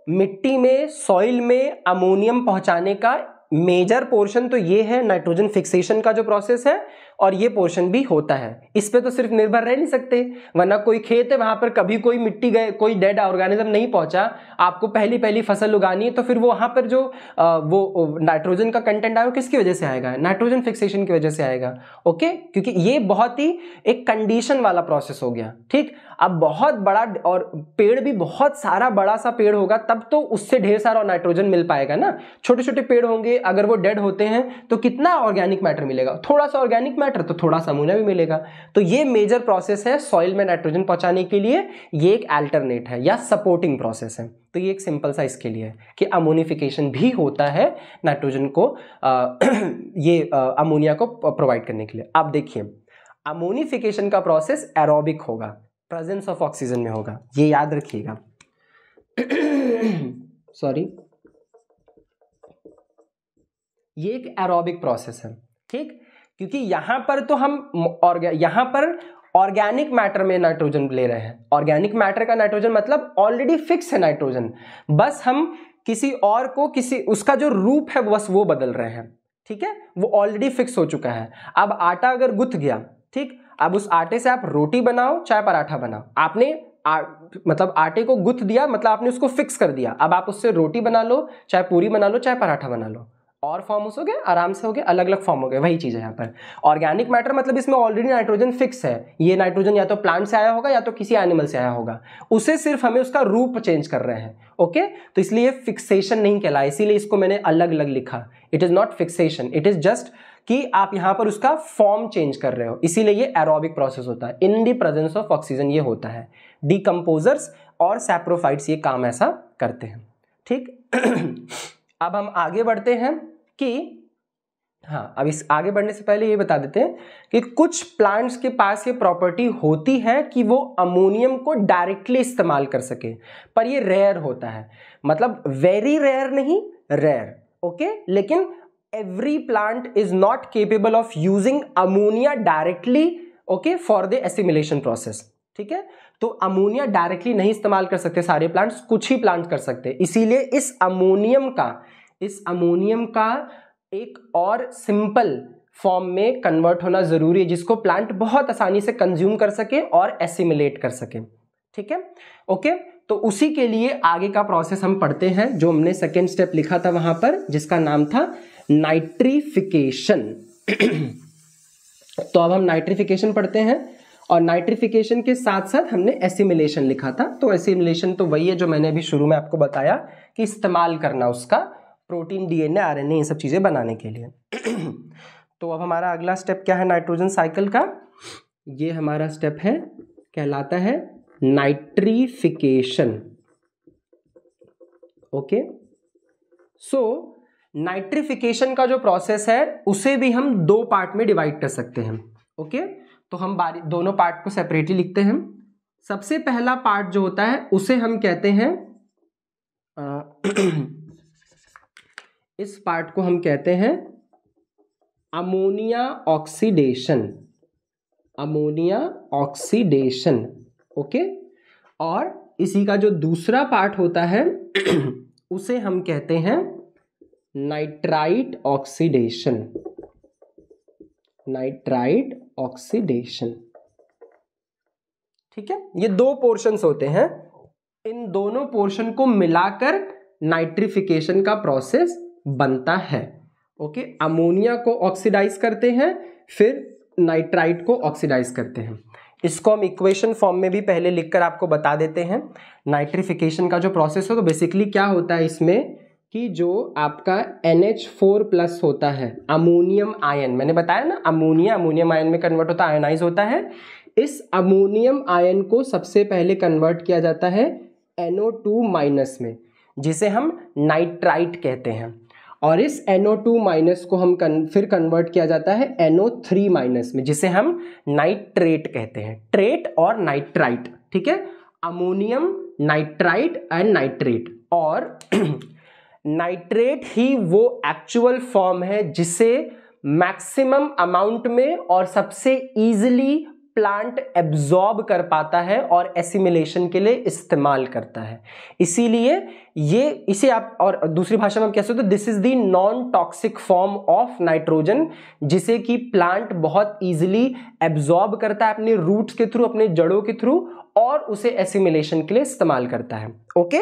A: मिट्टी में सॉइल में अमोनियम पहुंचाने का मेजर पोर्शन तो ये है नाइट्रोजन फिक्सेशन का जो प्रोसेस है और ये पोर्शन भी होता है इस पर तो सिर्फ निर्भर रह नहीं सकते वरना कोई खेत है वहाँ पर कभी कोई मिट्टी गए कोई डेड ऑर्गेनिज्म नहीं पहुँचा आपको पहली पहली फसल उगानी है तो फिर वो वहाँ पर जो आ, वो नाइट्रोजन का कंटेंट आया किसकी वजह से आएगा नाइट्रोजन फिक्सेशन की वजह से आएगा ओके क्योंकि ये बहुत ही एक कंडीशन वाला प्रोसेस हो गया ठीक अब बहुत बड़ा और पेड़ भी बहुत सारा बड़ा सा पेड़ होगा तब तो उससे ढेर सारा नाइट्रोजन मिल पाएगा ना छोटे छोटे पेड़ होंगे अगर वो डेड होते हैं तो कितना ऑर्गेनिक मैटर मिलेगा थोड़ा सा ऑर्गेनिक मैटर तो थोड़ा सा अमोनिया भी मिलेगा तो ये मेजर प्रोसेस है सॉइल में नाइट्रोजन पहुंचाने के लिए ये एक अल्टरनेट है या सपोर्टिंग प्रोसेस है तो ये एक सिंपल सा इसके लिए है कि अमोनिफिकेशन भी होता है नाइट्रोजन को आ, *clears throat* ये अमोनिया को प्रोवाइड करने के लिए आप देखिए अमोनिफिकेशन का प्रोसेस एरोबिक होगा प्रेजेंस ऑफ ऑक्सीजन में होगा ये याद रखिएगा सॉरी *clears throat* ये एक एरोबिक प्रोसेस है ठीक क्योंकि यहाँ पर तो हम यहाँ पर ऑर्गेनिक मैटर में नाइट्रोजन ले रहे हैं ऑर्गेनिक मैटर का नाइट्रोजन मतलब ऑलरेडी फिक्स है नाइट्रोजन बस हम किसी और को किसी उसका जो रूप है बस वो बदल रहे हैं ठीक है वो ऑलरेडी फिक्स हो चुका है अब आटा अगर गुथ गया ठीक अब उस आटे से आप रोटी बनाओ चाहे पराठा बनाओ आपने आ, मतलब आटे को गुथ दिया मतलब आपने उसको फिक्स कर दिया अब आप उससे रोटी बना लो चाहे पूरी बना लो चाहे पराठा बना लो और फॉर्म्स हो गए आराम से हो गए अलग अलग फॉर्म हो गए वही चीज़ है यहाँ पर ऑर्गेनिक मैटर मतलब इसमें ऑलरेडी नाइट्रोजन फिक्स है ये नाइट्रोजन या तो प्लांट से आया होगा या तो किसी एनिमल से आया होगा उसे सिर्फ हमें उसका रूप चेंज कर रहे हैं ओके तो इसलिए फिक्सेशन नहीं कहला इसीलिए इसको मैंने अलग अलग लिखा it is not fixation it is just कि आप यहां पर उसका फॉर्म चेंज कर रहे हो इसीलिए ये एरोबिक प्रोसेस होता है in the presence of oxygen ये होता है डीकम्पोजर्स और सैप्रोफाइट्स ये काम ऐसा करते हैं ठीक अब हम आगे बढ़ते हैं कि हाँ अब इस आगे बढ़ने से पहले ये बता देते हैं कि कुछ प्लांट्स के पास ये प्रॉपर्टी होती है कि वो अमोनियम को डायरेक्टली इस्तेमाल कर सके पर ये रेयर होता है मतलब वेरी रेयर नहीं रेयर ओके लेकिन every plant is not capable of using ammonia directly okay for the assimilation process ठीक है तो अमोनिया डायरेक्टली नहीं इस्तेमाल कर सकते सारे प्लांट्स कुछ ही प्लांट कर सकते इसीलिए इस अमोनियम का इस अमोनियम का एक और सिंपल फॉर्म में कन्वर्ट होना ज़रूरी है जिसको प्लांट बहुत आसानी से कंज्यूम कर सके और एसिमिलेट कर सके ठीक है ओके तो उसी के लिए आगे का प्रोसेस हम पढ़ते हैं जो हमने सेकेंड स्टेप लिखा था वहां पर जिसका नाम था नाइट्रीफिकेशन *clears throat* तो अब हम नाइट्रीफिकेशन पढ़ते हैं और नाइट्रिफिकेशन के साथ साथ हमने एसिमिलेशन लिखा था तो एसिमिलेशन तो वही है जो मैंने अभी शुरू में आपको बताया कि इस्तेमाल करना उसका प्रोटीन डीएनए आरएनए ये सब चीज़ें बनाने के लिए *clears throat* तो अब हमारा अगला स्टेप क्या है नाइट्रोजन साइकिल का ये हमारा स्टेप है कहलाता है नाइट्रीफिकेशन ओके सो नाइट्रिफिकेशन का जो प्रोसेस है उसे भी हम दो पार्ट में डिवाइड कर सकते हैं ओके okay? तो हम बारी दोनों पार्ट को सेपरेटली लिखते हैं सबसे पहला पार्ट जो होता है उसे हम कहते हैं *clears throat* इस पार्ट को हम कहते हैं ammonia oxidation ammonia oxidation okay और इसी का जो दूसरा पार्ट होता है *clears throat* उसे हम कहते हैं नाइट्राइट ऑक्सीडेशन नाइट्राइट ऑक्सीडेशन ठीक है ये दो पोर्शंस होते हैं इन दोनों पोर्शन को मिलाकर नाइट्रिफिकेशन का प्रोसेस बनता है ओके अमोनिया को ऑक्सीडाइज करते हैं फिर नाइट्राइट को ऑक्सीडाइज करते हैं इसको हम इक्वेशन फॉर्म में भी पहले लिखकर आपको बता देते हैं नाइट्रिफिकेशन का जो प्रोसेस हो तो बेसिकली क्या होता है इसमें कि जो आपका एन एच फोर प्लस होता है अमोनियम आयन मैंने बताया ना अमोनिया अमोनियम आयन में कन्वर्ट होता है आयोनाइज होता है इस अमोनियम आयन को सबसे पहले कन्वर्ट किया जाता है एनओ टू माइनस में जिसे हम नाइट्राइट कहते हैं और इस एनओ टू माइनस को हम कन, फिर कन्वर्ट किया जाता है एनओ थ्री माइनस में जिसे हम नाइट्रेट कहते हैं ट्रेट और नाइट्राइट ठीक है अमोनियम नाइट्राइट एंड नाइट्रेट और *clears throat* नाइट्रेट ही वो एक्चुअल फॉर्म है जिसे मैक्सिमम अमाउंट में और सबसे ईजिली प्लांट एब्जॉर्ब कर पाता है और एसिमिलेशन के लिए इस्तेमाल करता है इसीलिए ये इसे आप और दूसरी भाषा में हम कह सकते हो this is the non toxic form of nitrogen जिसे कि प्लांट बहुत इजीली एब्जॉर्ब करता है अपने रूट्स के थ्रू अपने जड़ों के थ्रू और उसे एसिमिलेशन के लिए इस्तेमाल करता है ओके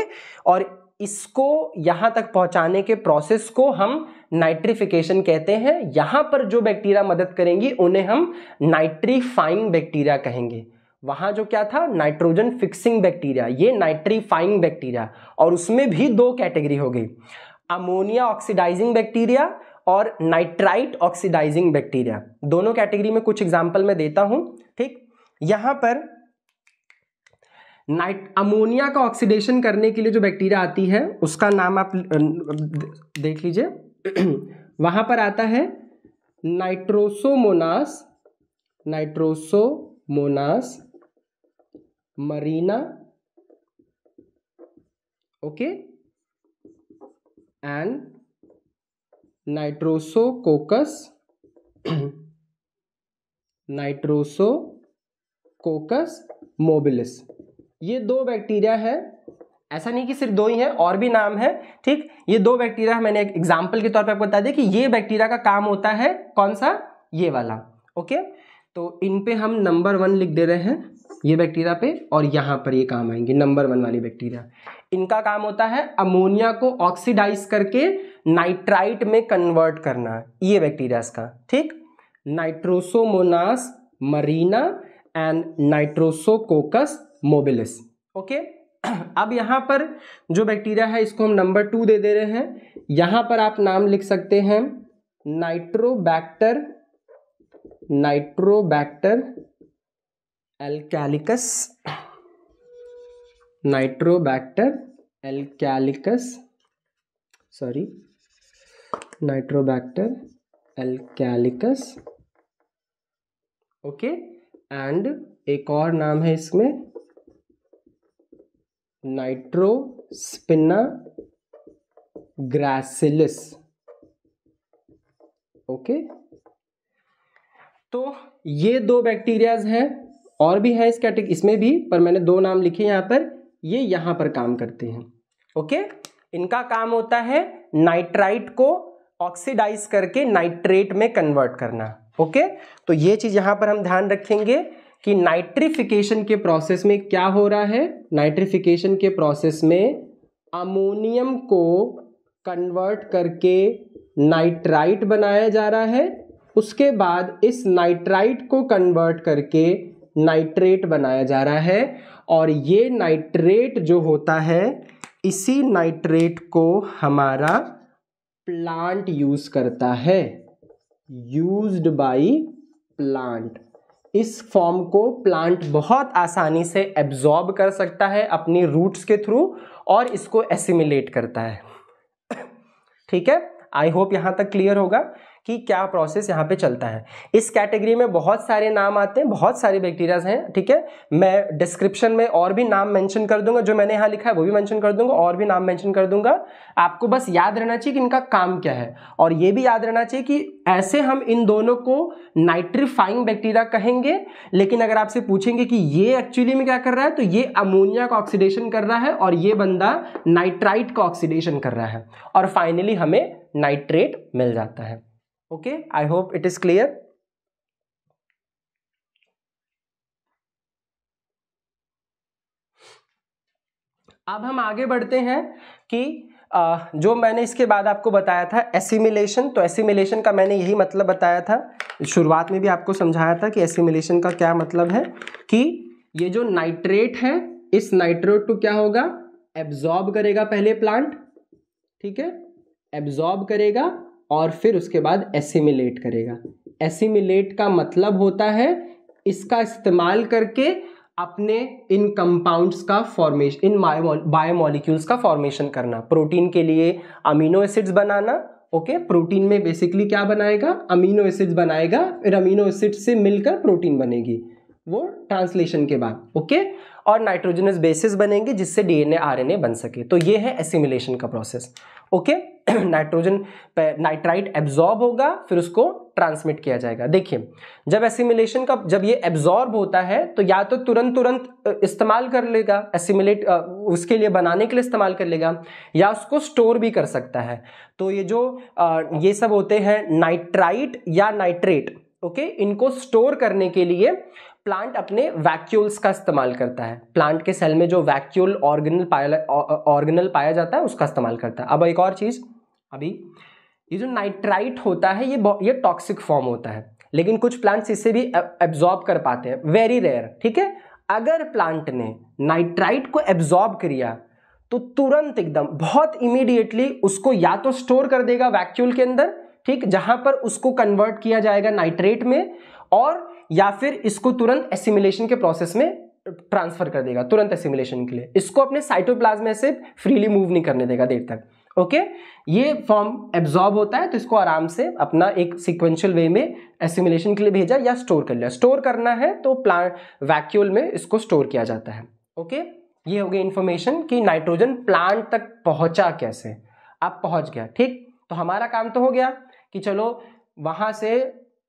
A: और इसको यहाँ तक पहुँचाने के प्रोसेस को हम नाइट्रिफिकेशन कहते हैं यहाँ पर जो बैक्टीरिया मदद करेंगी उन्हें हम नाइट्रीफाइंग बैक्टीरिया कहेंगे वहाँ जो क्या था नाइट्रोजन फिक्सिंग बैक्टीरिया ये नाइट्रीफाइंग बैक्टीरिया और उसमें भी दो कैटेगरी हो गई अमोनिया ऑक्सीडाइजिंग बैक्टीरिया और नाइट्राइट ऑक्सीडाइजिंग बैक्टीरिया दोनों कैटेगरी में कुछ एग्जाम्पल मैं देता हूँ ठीक यहाँ पर नाइट अमोनिया का ऑक्सीडेशन करने के लिए जो बैक्टीरिया आती है उसका नाम आप देख लीजिए *clears throat* वहां पर आता है Nitrosomonas Nitrosomonas marina okay and Nitrosococcus *clears throat* Nitrosococcus mobilis ये दो बैक्टीरिया है ऐसा नहीं कि सिर्फ दो ही है और भी नाम है ठीक ये दो बैक्टीरिया मैंने एक एग्जाम्पल के तौर पर आपको बता दिया कि ये बैक्टीरिया का काम होता है कौन सा ये वाला ओके तो इन पे हम नंबर वन लिख दे रहे हैं ये बैक्टीरिया पे और यहाँ पर ये काम आएंगे नंबर वन वाली बैक्टीरिया इनका काम होता है अमोनिया को ऑक्सीडाइज करके नाइट्राइट में कन्वर्ट करना ये बैक्टीरिया का ठीक Nitrosomonas marina and Nitrosococcus mobilis okay *clears throat* अब यहाँ पर जो बैक्टीरिया है इसको हम नंबर टू दे दे रहे हैं यहाँ पर आप नाम लिख सकते हैं Nitrobacter Nitrobacter alkalicus Nitrobacter alkalicus sorry Nitrobacter alkalicus okay and एक और नाम है इसमें नाइट्रोस्पिना ग्रासिलिस ओके तो ये दो बैक्टीरियाज हैं और भी है इस कैटेगरी इसमें भी पर मैंने दो नाम लिखे यहां पर ये यहां पर काम करते हैं ओके इनका काम होता है नाइट्राइट को ऑक्सीडाइज करके नाइट्रेट में कन्वर्ट करना ओके तो ये चीज़ यहां पर हम ध्यान रखेंगे कि नाइट्रिफिकेशन के प्रोसेस में क्या हो रहा है नाइट्रिफिकेशन के प्रोसेस में अमोनियम को कन्वर्ट करके नाइट्राइट बनाया जा रहा है उसके बाद इस नाइट्राइट को कन्वर्ट करके नाइट्रेट बनाया जा रहा है और ये नाइट्रेट जो होता है इसी नाइट्रेट को हमारा प्लांट यूज करता है यूज्ड बाय प्लांट इस फॉर्म को प्लांट बहुत आसानी से एब्जॉर्ब कर सकता है अपनी रूट्स के थ्रू और इसको एसिमिलेट करता है *coughs* ठीक है आई होप यहां तक क्लियर होगा कि क्या प्रोसेस यहाँ पे चलता है इस कैटेगरी में बहुत सारे नाम आते हैं बहुत सारे बैक्टीरियाज हैं ठीक है मैं डिस्क्रिप्शन में और भी नाम मेंशन कर दूंगा जो मैंने यहाँ लिखा है वो भी मेंशन कर दूंगा और भी नाम मेंशन कर दूंगा आपको बस याद रहना चाहिए कि इनका काम क्या है और ये भी याद रहना चाहिए कि ऐसे हम इन दोनों को नाइट्रीफाइंग बैक्टीरिया कहेंगे लेकिन अगर आपसे पूछेंगे कि ये एक्चुअली में क्या कर रहा है तो ये अमोनिया का ऑक्सीडेशन कर रहा है और ये बंदा नाइट्राइट का ऑक्सीडेशन कर रहा है और फाइनली हमें नाइट्रेट मिल जाता है okay i hope it is clear अब हम आगे बढ़ते हैं कि आ, जो मैंने इसके बाद आपको बताया था एसिमिलेशन तो एसिमिलेशन का मैंने यही मतलब बताया था शुरुआत में भी आपको समझाया था कि एसिमिलेशन का क्या मतलब है कि ये जो नाइट्रेट है इस नाइट्रेट को क्या होगा एब्जॉर्ब करेगा पहले प्लांट ठीक है एब्जॉर्ब करेगा और फिर उसके बाद एसिमिलेट करेगा एसिमिलेट का मतलब होता है इसका इस्तेमाल करके अपने इन कंपाउंड्स का फॉर्मेशन इन बायोमोलिक्यूल्स का फॉर्मेशन करना प्रोटीन के लिए अमीनो एसिड्स बनाना ओके प्रोटीन में बेसिकली क्या बनाएगा अमीनो एसिड्स बनाएगा फिर अमीनो एसिड से मिलकर प्रोटीन बनेगी वो ट्रांसलेशन के बाद ओके और नाइट्रोजनस बेसिस बनेंगे जिससे डीएनए आरएनए बन सके तो ये है एसिमिलेशन का process okay nitrogen nitrite absorb होगा फिर उसको ट्रांसमिट किया जाएगा देखिए जब एसिमिलेशन का जब ये एब्जॉर्ब होता है तो या तो तुरंत तुरंत इस्तेमाल कर लेगा एसिमिलेट उसके लिए बनाने के लिए इस्तेमाल कर लेगा या उसको स्टोर भी कर सकता है तो ये जो आ, ये सब होते हैं नाइट्राइट या नाइट्रेट ओके okay? इनको स्टोर करने के लिए प्लांट अपने वैक्यूल्स का इस्तेमाल करता है प्लांट के सेल में जो वैक्यूल ऑर्गेनल पाया ऑर्गेनल पाया जाता है उसका इस्तेमाल करता है अब एक और चीज़ अभी ये जो नाइट्राइट होता है ये ये टॉक्सिक फॉर्म होता है लेकिन कुछ प्लांट्स इसे भी एब्जॉर्ब कर पाते हैं वेरी रेयर ठीक है अगर प्लांट ने नाइट्राइट को एब्जॉर्ब किया तो तुरंत एकदम बहुत इमीडिएटली उसको या तो स्टोर कर देगा वैक्यूल के अंदर ठीक जहां पर उसको कन्वर्ट किया जाएगा नाइट्रेट में और या फिर इसको तुरंत एसिमिलेशन के प्रोसेस में ट्रांसफर कर देगा तुरंत एसिमिलेशन के लिए इसको अपने साइटोप्लाज्म से फ्रीली मूव नहीं करने देगा देर तक ओके okay? ये फॉर्म एब्जॉर्ब होता है तो इसको आराम से अपना एक सिक्वेंशियल वे में एसिमिलेशन के लिए भेजा या स्टोर कर लिया स्टोर करना है तो प्लांट वैक्यूल में इसको स्टोर किया जाता है ओके okay? ये हो गया इन्फॉर्मेशन कि नाइट्रोजन प्लांट तक पहुंचा कैसे अब पहुंच गया ठीक तो हमारा काम तो हो गया कि चलो वहां से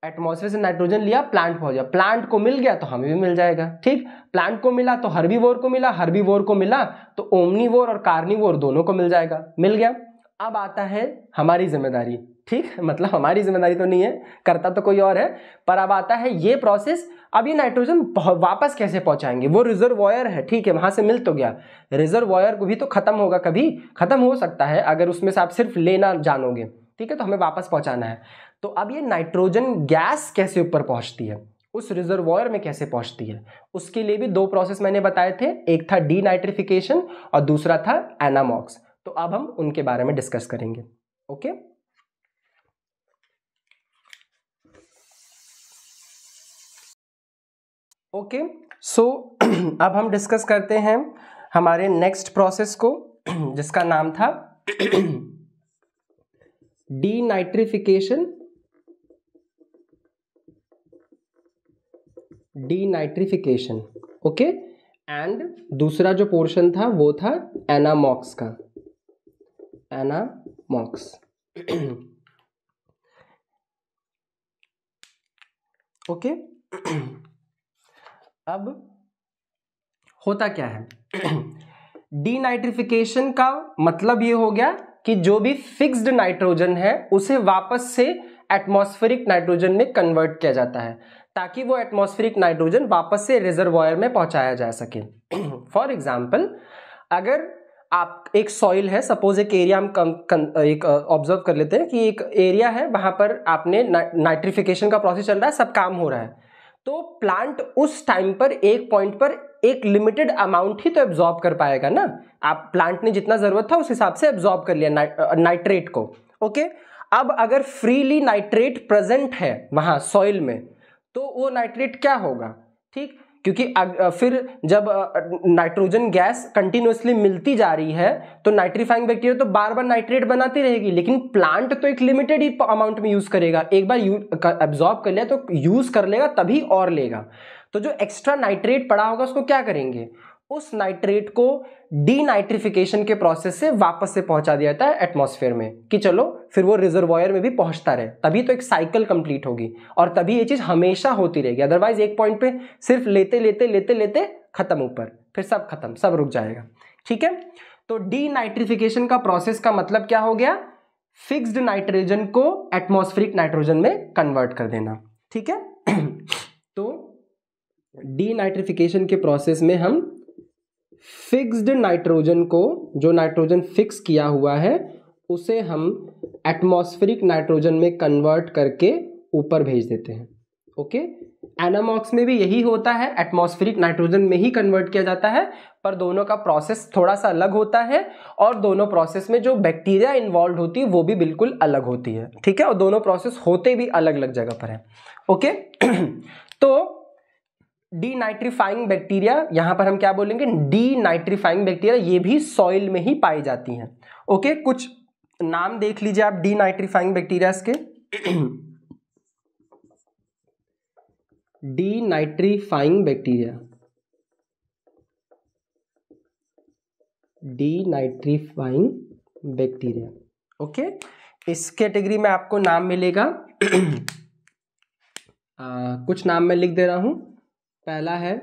A: एटमोसफेयर से नाइट्रोजन लिया प्लांट पहुंच गया प्लांट को मिल गया तो हमें भी मिल जाएगा ठीक प्लांट को मिला तो वोर को मिला वोर को मिला तो वोर और वोर दोनों को मिल जाएगा मिल गया अब आता है हमारी जिम्मेदारी ठीक मतलब हमारी जिम्मेदारी तो नहीं है करता तो कोई और है पर अब आता है ये प्रोसेस अब ये नाइट्रोजन वापस कैसे पहुंचाएंगे वो रिजर्व वायर है ठीक है वहां से मिल तो गया रिजर्व वायर को भी तो खत्म होगा कभी खत्म हो सकता है अगर उसमें से आप सिर्फ लेना जानोगे ठीक है तो हमें वापस पहुंचाना है तो अब ये नाइट्रोजन गैस कैसे ऊपर पहुंचती है उस रिजर्वॉयर में कैसे पहुंचती है उसके लिए भी दो प्रोसेस मैंने बताए थे एक था डी नाइट्रिफिकेशन और दूसरा था एनामॉक्स तो अब हम उनके बारे में डिस्कस करेंगे ओके ओके सो अब हम डिस्कस करते हैं हमारे नेक्स्ट प्रोसेस को *clears throat* जिसका नाम था  *clears throat* denitrification denitrification okay and दूसरा जो पोर्शन था वो था एनामॉक्स का एनामॉक्स ओके *clears throat* *clears throat* अब होता क्या है डीनाइट्रिफिकेशन *clears throat* का मतलब ये हो गया कि जो भी फिक्स्ड नाइट्रोजन है उसे वापस से एटमॉस्फेरिक नाइट्रोजन में कन्वर्ट किया जाता है ताकि वो एटमॉस्फेरिक नाइट्रोजन वापस से रिजर्वॉयर में पहुंचाया जा सके फॉर *clears throat* एग्जाम्पल अगर आप एक सॉइल है सपोज एक एरिया हम कम, कं, एक ऑब्जर्व कर लेते हैं कि एक एरिया है वहाँ पर आपने ना, नाइट्रिफिकेशन का प्रोसेस चल रहा है सब काम हो रहा है तो प्लांट उस टाइम पर एक पॉइंट पर एक लिमिटेड अमाउंट ही तो एब्जॉर्ब कर पाएगा ना आप प्लांट ने जितना ज़रूरत था उस हिसाब से एब्जॉर्ब कर लिया ना, नाइट्रेट को ओके अब अगर फ्रीली नाइट्रेट प्रेजेंट है वहाँ सॉइल में तो वो नाइट्रेट क्या होगा ठीक क्योंकि फिर जब नाइट्रोजन गैस कंटिन्यूसली मिलती जा रही है तो नाइट्रीफाइंग बैक्टीरिया तो बार बार नाइट्रेट बनाती रहेगी लेकिन प्लांट तो एक लिमिटेड ही अमाउंट में यूज़ करेगा एक बार एब्जॉर्ब कर लिया तो यूज़ कर लेगा तभी और लेगा तो जो एक्स्ट्रा नाइट्रेट पड़ा होगा उसको क्या करेंगे उस नाइट्रेट को डीनाइट्रिफिकेशन के प्रोसेस से वापस से पहुंचा दिया जाता है एटमॉस्फेयर में कि चलो फिर वो रिजर्वॉयर में भी पहुंचता रहे तभी तो एक साइकिल कंप्लीट होगी और तभी ये चीज़ हमेशा होती रहेगी अदरवाइज एक पॉइंट पे सिर्फ लेते लेते लेते लेते खत्म ऊपर फिर सब खत्म सब रुक जाएगा ठीक है तो डीनाइट्रिफिकेशन का प्रोसेस का मतलब क्या हो गया फिक्स्ड नाइट्रोजन को एटमॉस्फेरिक नाइट्रोजन में कन्वर्ट कर देना ठीक है *clears throat* तो डीनाइट्रिफिकेशन के प्रोसेस में हम फिक्स्ड नाइट्रोजन को जो नाइट्रोजन फिक्स किया हुआ है उसे हम एटमॉस्फेरिक नाइट्रोजन में कन्वर्ट करके ऊपर भेज देते हैं ओके एनामॉक्स में भी यही होता है एटमॉस्फेरिक नाइट्रोजन में ही कन्वर्ट किया जाता है पर दोनों का प्रोसेस थोड़ा सा अलग होता है और दोनों प्रोसेस में जो बैक्टीरिया इन्वॉल्व होती है वो भी बिल्कुल अलग होती है ठीक है और दोनों प्रोसेस होते भी अलग अलग जगह पर है ओके *clears throat* तो डीनाइट्रीफाइंग बैक्टीरिया यहां पर हम क्या बोलेंगे डीनाइट्रीफाइंग बैक्टीरिया ये भी सॉइल में ही पाई जाती हैं ओके कुछ नाम देख लीजिए आप डीनाइट्रीफाइंग बैक्टीरियाज के denitrifying bacteria denitrifying bacteria okay इस कैटेगरी में आपको नाम मिलेगा *clears throat* आ, कुछ नाम मैं लिख दे रहा हूं पहला है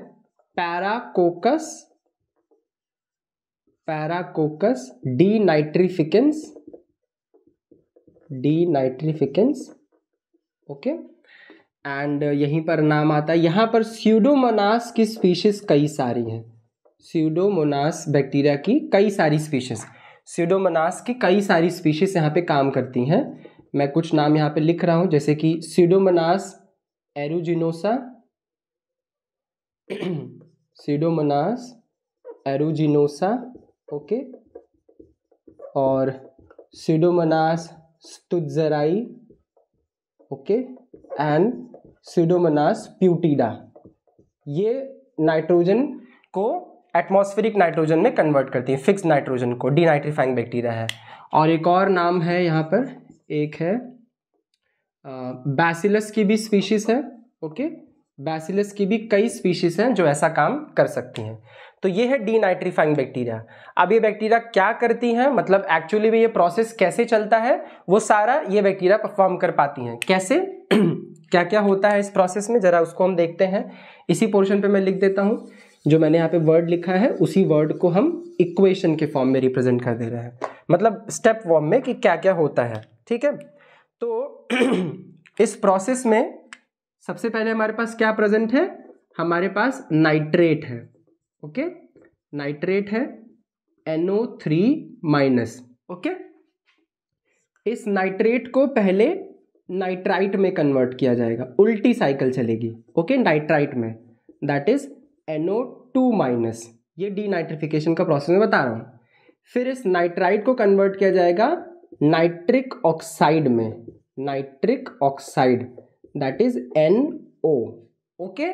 A: Paracoccus Paracoccus denitrificans denitrificans okay and यहीं पर नाम आता है यहाँ पर स्यूडोमोनास की स्पीशीज कई सारी हैं स्यूडोमोनास बैक्टीरिया की कई सारी स्पीशीज स्यूडोमोनास की कई सारी स्पीशीज यहाँ पे काम करती हैं मैं कुछ नाम यहाँ पे लिख रहा हूँ जैसे कि स्यूडोमोनास एरुजिनोसा सीडोमनास एरुजिनोसा ओके और सीडोमनास स्टुजराई ओके एंड सीडोमनास प्यूटिडा ये नाइट्रोजन को एटमॉस्फेरिक नाइट्रोजन में कन्वर्ट करती है फिक्स नाइट्रोजन को डीनाइट्रीफाइंग बैक्टीरिया है और एक और नाम है यहाँ पर एक है बैसिलस की भी स्पीशीज़ है ओके okay? बैसिलस की भी कई स्पीशीज हैं जो ऐसा काम कर सकती हैं तो ये है डीनाइट्रीफाइंग बैक्टीरिया अब ये बैक्टीरिया क्या करती हैं मतलब एक्चुअली में ये प्रोसेस कैसे चलता है वो सारा ये बैक्टीरिया परफॉर्म कर पाती हैं कैसे *clears throat* क्या क्या होता है इस प्रोसेस में ज़रा उसको हम देखते हैं इसी पोर्शन पे मैं लिख देता हूँ जो मैंने यहाँ पे वर्ड लिखा है उसी वर्ड को हम इक्वेशन के फॉर्म में रिप्रेजेंट कर दे रहे हैं मतलब स्टेप फॉर्म में कि क्या क्या होता है ठीक है तो *clears throat* इस प्रोसेस में सबसे पहले हमारे पास क्या प्रेजेंट है हमारे पास नाइट्रेट है ओके नाइट्रेट है एनओ थ्री माइनस ओके इस नाइट्रेट को पहले नाइट्राइट में कन्वर्ट किया जाएगा उल्टी साइकिल चलेगी ओके नाइट्राइट में that is NO two minus ये डी नाइट्रिफिकेशन का प्रोसेस मैं बता रहा हूँ फिर इस नाइट्राइट को कन्वर्ट किया जाएगा नाइट्रिक ऑक्साइड में nitric oxide that is N O okay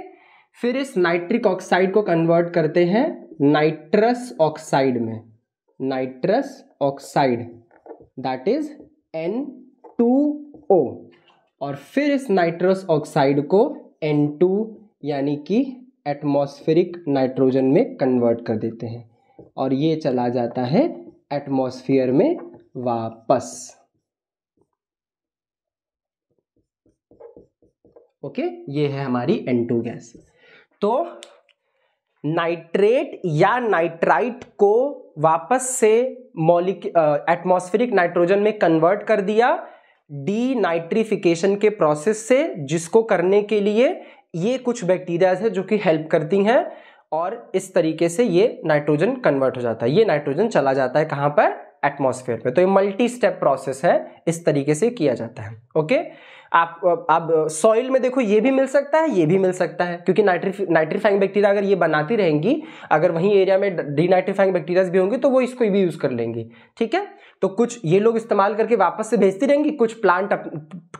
A: फिर इस नाइट्रिक ऑक्साइड को कन्वर्ट करते हैं नाइट्रस ऑक्साइड में nitrous oxide that is N two O और फिर इस नाइट्रस ऑक्साइड को एन टू यानी कि एटमॉस्फेरिक नाइट्रोजन में कन्वर्ट कर देते हैं और ये चला जाता है एटमॉस्फेयर में वापस ओके ये है हमारी N2 गैस तो नाइट्रेट या नाइट्राइट को वापस से मॉलिक एटमॉस्फेरिक नाइट्रोजन में कन्वर्ट कर दिया डी नाइट्रीफिकेशन के प्रोसेस से जिसको करने के लिए ये कुछ बैक्टीरियाज है जो कि हेल्प करती हैं और इस तरीके से ये नाइट्रोजन कन्वर्ट हो जाता है ये नाइट्रोजन चला जाता है कहाँ पर एटमॉस्फेयर पे तो ये मल्टी स्टेप प्रोसेस है इस तरीके से किया जाता है ओके आप आप सॉइल में देखो ये भी मिल सकता है ये भी मिल सकता है क्योंकि नाइट्री नाइट्रीफाइंग बैक्टीरिया अगर ये बनाती रहेंगी अगर वहीं एरिया में डी नाइट्रीफाइंग बैक्टीरियाज भी होंगी तो वो इसको भी यूज़ कर लेंगे ठीक है तो कुछ ये लोग इस्तेमाल करके वापस से भेजती रहेंगी कुछ प्लांट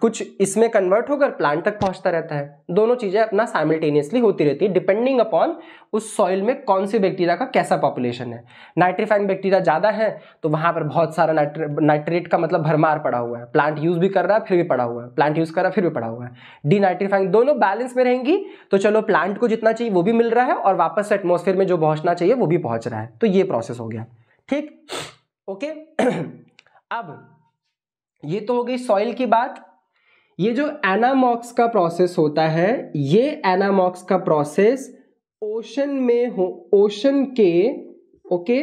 A: कुछ इसमें कन्वर्ट होकर प्लांट तक पहुंचता रहता है दोनों चीज़ें अपना साइमल्टेनियसली होती रहती है डिपेंडिंग अपॉन उस सॉइल में कौन से बैक्टीरिया का कैसा पॉपुलेशन है नाइट्रीफाइंग बैक्टीरिया ज़्यादा है तो वहाँ पर बहुत सारा नाइट्रेट का मतलब भरमार पड़ा हुआ है प्लांट यूज़ भी कर रहा है फिर भी पड़ा हुआ है प्लांट यूज़ कर रहा है फिर भी पड़ा हुआ है डी नाइट्रीफाइंग दोनों बैलेंस में रहेंगी तो चलो प्लांट को जितना चाहिए वो भी मिल रहा है और वापस एटमोसफेयर में जो पहुँचना चाहिए वो भी पहुँच रहा है तो ये प्रोसेस हो गया ठीक ओके *clears throat* अब ये तो हो गई सॉइल की बात ये जो एनामॉक्स का प्रोसेस होता है ये एनामॉक्स का प्रोसेस ओशन में हो ओशन के okay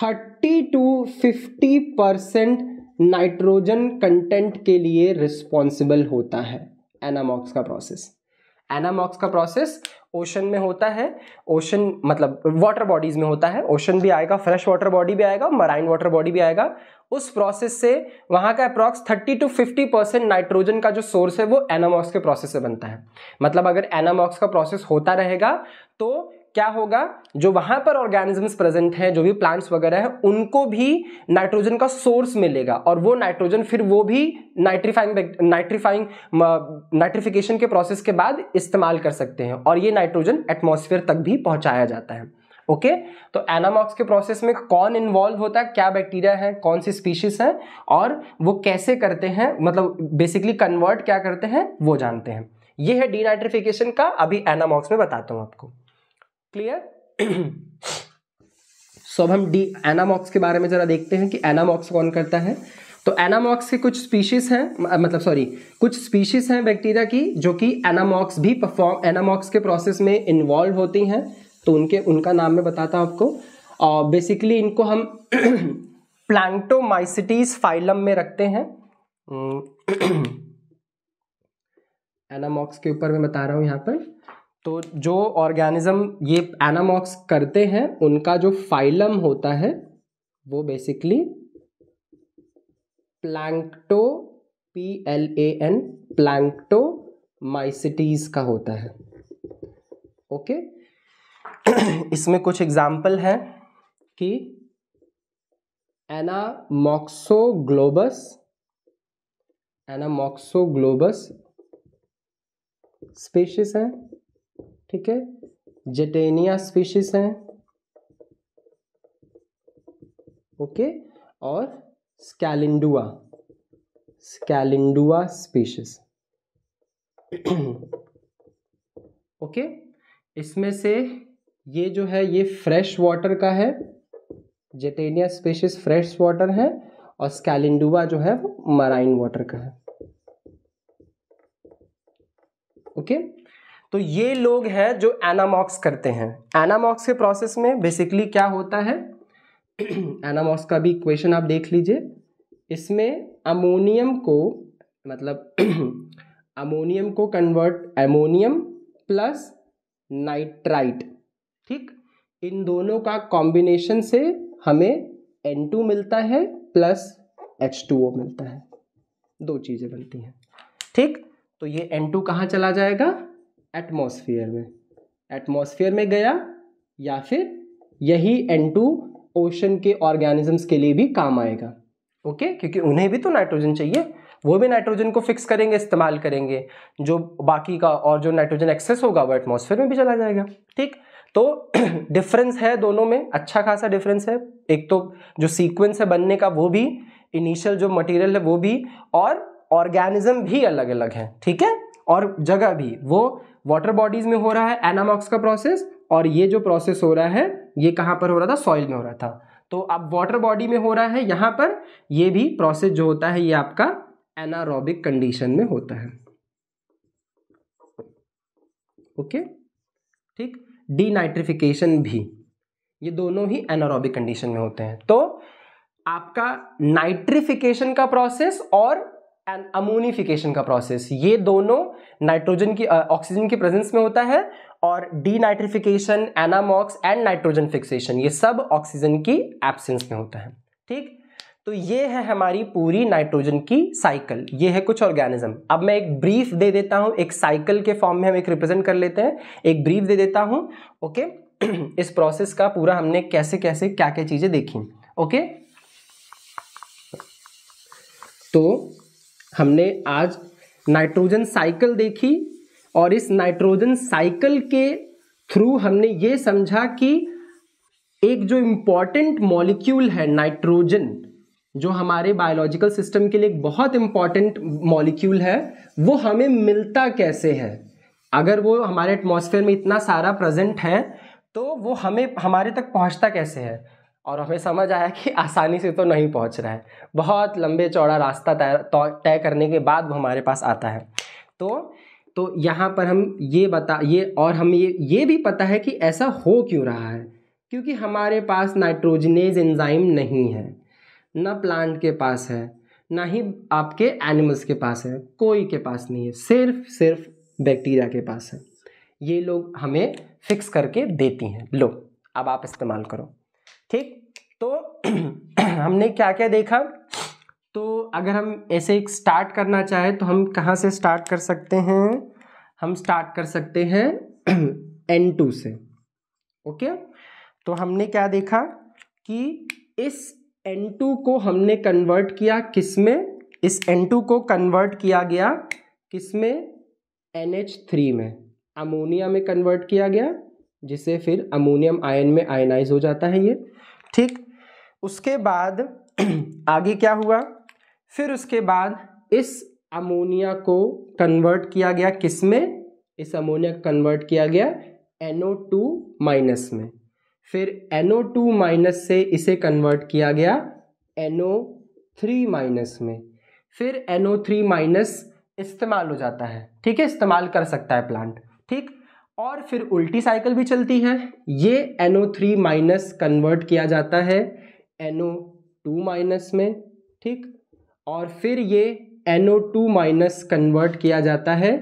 A: thirty two fifty percent nitrogen content के लिए रिस्पॉन्सिबल होता है एनामॉक्स का प्रोसेस एनामॉक्स का प्रोसेस ओशन में होता है ओशन मतलब वाटर बॉडीज में होता है ओशन भी आएगा फ्रेश वाटर बॉडी भी आएगा मराइन वाटर बॉडी भी आएगा उस प्रोसेस से वहाँ का अप्रॉक्स 30 टू 50 परसेंट नाइट्रोजन का जो सोर्स है वो एनामॉक्स के प्रोसेस से बनता है मतलब अगर एनामॉक्स का प्रोसेस होता रहेगा तो क्या होगा जो वहां पर ऑर्गेनिजम्स प्रेजेंट हैं जो भी प्लांट्स वगैरह हैं उनको भी नाइट्रोजन का सोर्स मिलेगा और वो नाइट्रोजन फिर वो भी नाइट्रीफाइंग नाइट्रीफाइंग नाइट्रिफिकेशन के प्रोसेस के बाद इस्तेमाल कर सकते हैं और ये नाइट्रोजन एटमोसफियर तक भी पहुंचाया जाता है ओके तो एनामॉक्स के प्रोसेस में कौन इन्वॉल्व होता है क्या बैक्टीरिया है कौन सी स्पीशीज हैं और वो कैसे करते हैं मतलब बेसिकली कन्वर्ट क्या करते हैं वो जानते हैं ये है डीनाइट्रिफिकेशन का अभी एनामॉक्स में बताता हूँ आपको क्लियर सो अब हम डी एनामॉक्स के बारे में जरा देखते हैं कि एनामॉक्स कौन करता है तो एनामॉक्स के कुछ स्पीशीज हैं मतलब सॉरी कुछ स्पीशीज हैं बैक्टीरिया की जो कि एनामॉक्स भी परफॉर्म एनामॉक्स के प्रोसेस में इन्वॉल्व होती हैं तो उनके उनका नाम मैं बताता हूँ आपको और बेसिकली इनको हम प्लांटोमाइसिटीज *clears throat* फाइलम में रखते हैं एनामॉक्स हम्म। *clears throat* के ऊपर मैं बता रहा हूँ यहाँ पर तो जो ऑर्गेनिज्म ये एनामॉक्स करते हैं उनका जो फाइलम होता है वो basically plancto P L A N planctomycetes का होता है ओके *clears throat* इसमें कुछ एग्जाम्पल हैं कि एनामॉक्सोग्लोबस एनामॉक्सोग्लोबस स्पेशीज है ठीक है जेटेनिया स्पीशीज हैं ओके और स्कैलिंडुआ स्कैलिंडुआ स्पीशीज ओके इसमें से ये जो है ये फ्रेश वाटर का है जेटेनिया स्पीशीज फ्रेश वाटर है और स्कैलिंडुआ जो है वो मराइन वाटर का है ओके okay? तो ये लोग हैं जो एनामॉक्स करते हैं एनामॉक्स के प्रोसेस में बेसिकली क्या होता है एनामॉक्स *clears throat* का भी इक्वेशन आप देख लीजिए इसमें अमोनियम को मतलब अमोनियम *clears throat* को कन्वर्ट अमोनियम प्लस नाइट्राइट ठीक इन दोनों का कॉम्बिनेशन से हमें N2 मिलता है प्लस H2O मिलता है दो चीज़ें बनती हैं ठीक तो ये N2 कहाँ चला जाएगा एटमॉस्फेयर में एटमॉस्फेयर में गया या फिर यही एन ओशन के ऑर्गेनिजम्स के लिए भी काम आएगा ओके क्योंकि उन्हें भी तो नाइट्रोजन चाहिए वो भी नाइट्रोजन को फिक्स करेंगे इस्तेमाल करेंगे जो बाकी का और जो नाइट्रोजन एक्सेस होगा वो एटमॉस्फेयर में भी चला जाएगा ठीक तो डिफरेंस *clears throat* है दोनों में अच्छा खासा डिफरेंस है एक तो जो सीक्वेंस है बनने का वो भी इनिशियल जो मटेरियल है वो भी और ऑर्गेनिज्म भी अलग अलग है ठीक है और जगह भी वो वाटर बॉडीज में हो रहा है एनामॉक्स का प्रोसेस और ये जो प्रोसेस हो रहा है ये कहाँ पर हो रहा था सॉइल में हो रहा था तो अब वाटर बॉडी में हो रहा है यहाँ पर ये भी प्रोसेस जो होता है ये आपका एनारोबिक कंडीशन में होता है ओके ठीक डीनाइट्रिफिकेशन भी ये दोनों ही एनारोबिक कंडीशन में होते हैं तो आपका नाइट्रिफिकेशन का प्रोसेस और एंड अमोनिफिकेशन का प्रोसेस ये दोनों नाइट्रोजन की ऑक्सीजन की प्रेजेंस में होता है और denitrification anammox and nitrogen fixation ये सब ऑक्सीजन की एब्सेंस में होता है ठीक तो ये है हमारी पूरी नाइट्रोजन की साइकिल ये है कुछ ऑर्गेनिज्म अब मैं एक ब्रीफ दे देता हूँ एक साइकिल के फॉर्म में हम एक रिप्रेजेंट कर लेते हैं एक ब्रीफ दे देता हूँ ओके *clears throat* इस प्रोसेस का पूरा हमने कैसे कैसे क्या क्या चीज़ें देखी ओके तो हमने आज नाइट्रोजन साइकिल देखी और इस नाइट्रोजन साइकिल के थ्रू हमने ये समझा कि एक जो इम्पॉर्टेंट मॉलिक्यूल है नाइट्रोजन जो हमारे बायोलॉजिकल सिस्टम के लिए एक बहुत इम्पॉर्टेंट मॉलिक्यूल है वो हमें मिलता कैसे है अगर वो हमारे एटमॉस्फेयर में इतना सारा प्रेजेंट है तो वो हमें हमारे तक पहुंचता कैसे है और हमें समझ आया कि आसानी से तो नहीं पहुंच रहा है बहुत लंबे चौड़ा रास्ता तो, तय करने के बाद वो हमारे पास आता है तो तो यहाँ पर हम ये बता ये और हमें ये ये भी पता है कि ऐसा हो क्यों रहा है क्योंकि हमारे पास नाइट्रोजनेज एंजाइम नहीं है ना प्लांट के पास है ना ही आपके एनिमल्स के पास है कोई के पास नहीं है सिर्फ सिर्फ बैक्टीरिया के पास है ये लोग हमें फिक्स करके देती हैं लो अब आप इस्तेमाल करो ठीक तो *clears throat* हमने क्या क्या देखा तो अगर हम ऐसे एक स्टार्ट करना चाहें तो हम कहाँ से स्टार्ट कर सकते हैं हम स्टार्ट कर सकते हैं एन *clears throat* टू से ओके तो हमने क्या देखा कि इस एन टू को हमने कन्वर्ट किया किस में इस एन टू को कन्वर्ट किया गया किस में एन एच थ्री में अमोनिया में कन्वर्ट किया गया जिसे फिर अमोनियम आयन में आयनाइज हो जाता है ये ठीक उसके बाद *clears throat* आगे क्या हुआ फिर उसके बाद इस अमोनिया को कन्वर्ट किया गया किस में इस अमोनिया को कन्वर्ट किया गया एनओ टू माइनस में फिर एनओ टू माइनस से इसे कन्वर्ट किया गया एनओ थ्री माइनस में फिर एनओ थ्री माइनस इस्तेमाल हो जाता है ठीक है इस्तेमाल कर सकता है प्लांट ठीक और फिर उल्टी साइकिल भी चलती है ये एनओ थ्री माइनस कन्वर्ट किया जाता है एनओ टू माइनस में ठीक और फिर ये एनओ टू माइनस कन्वर्ट किया जाता है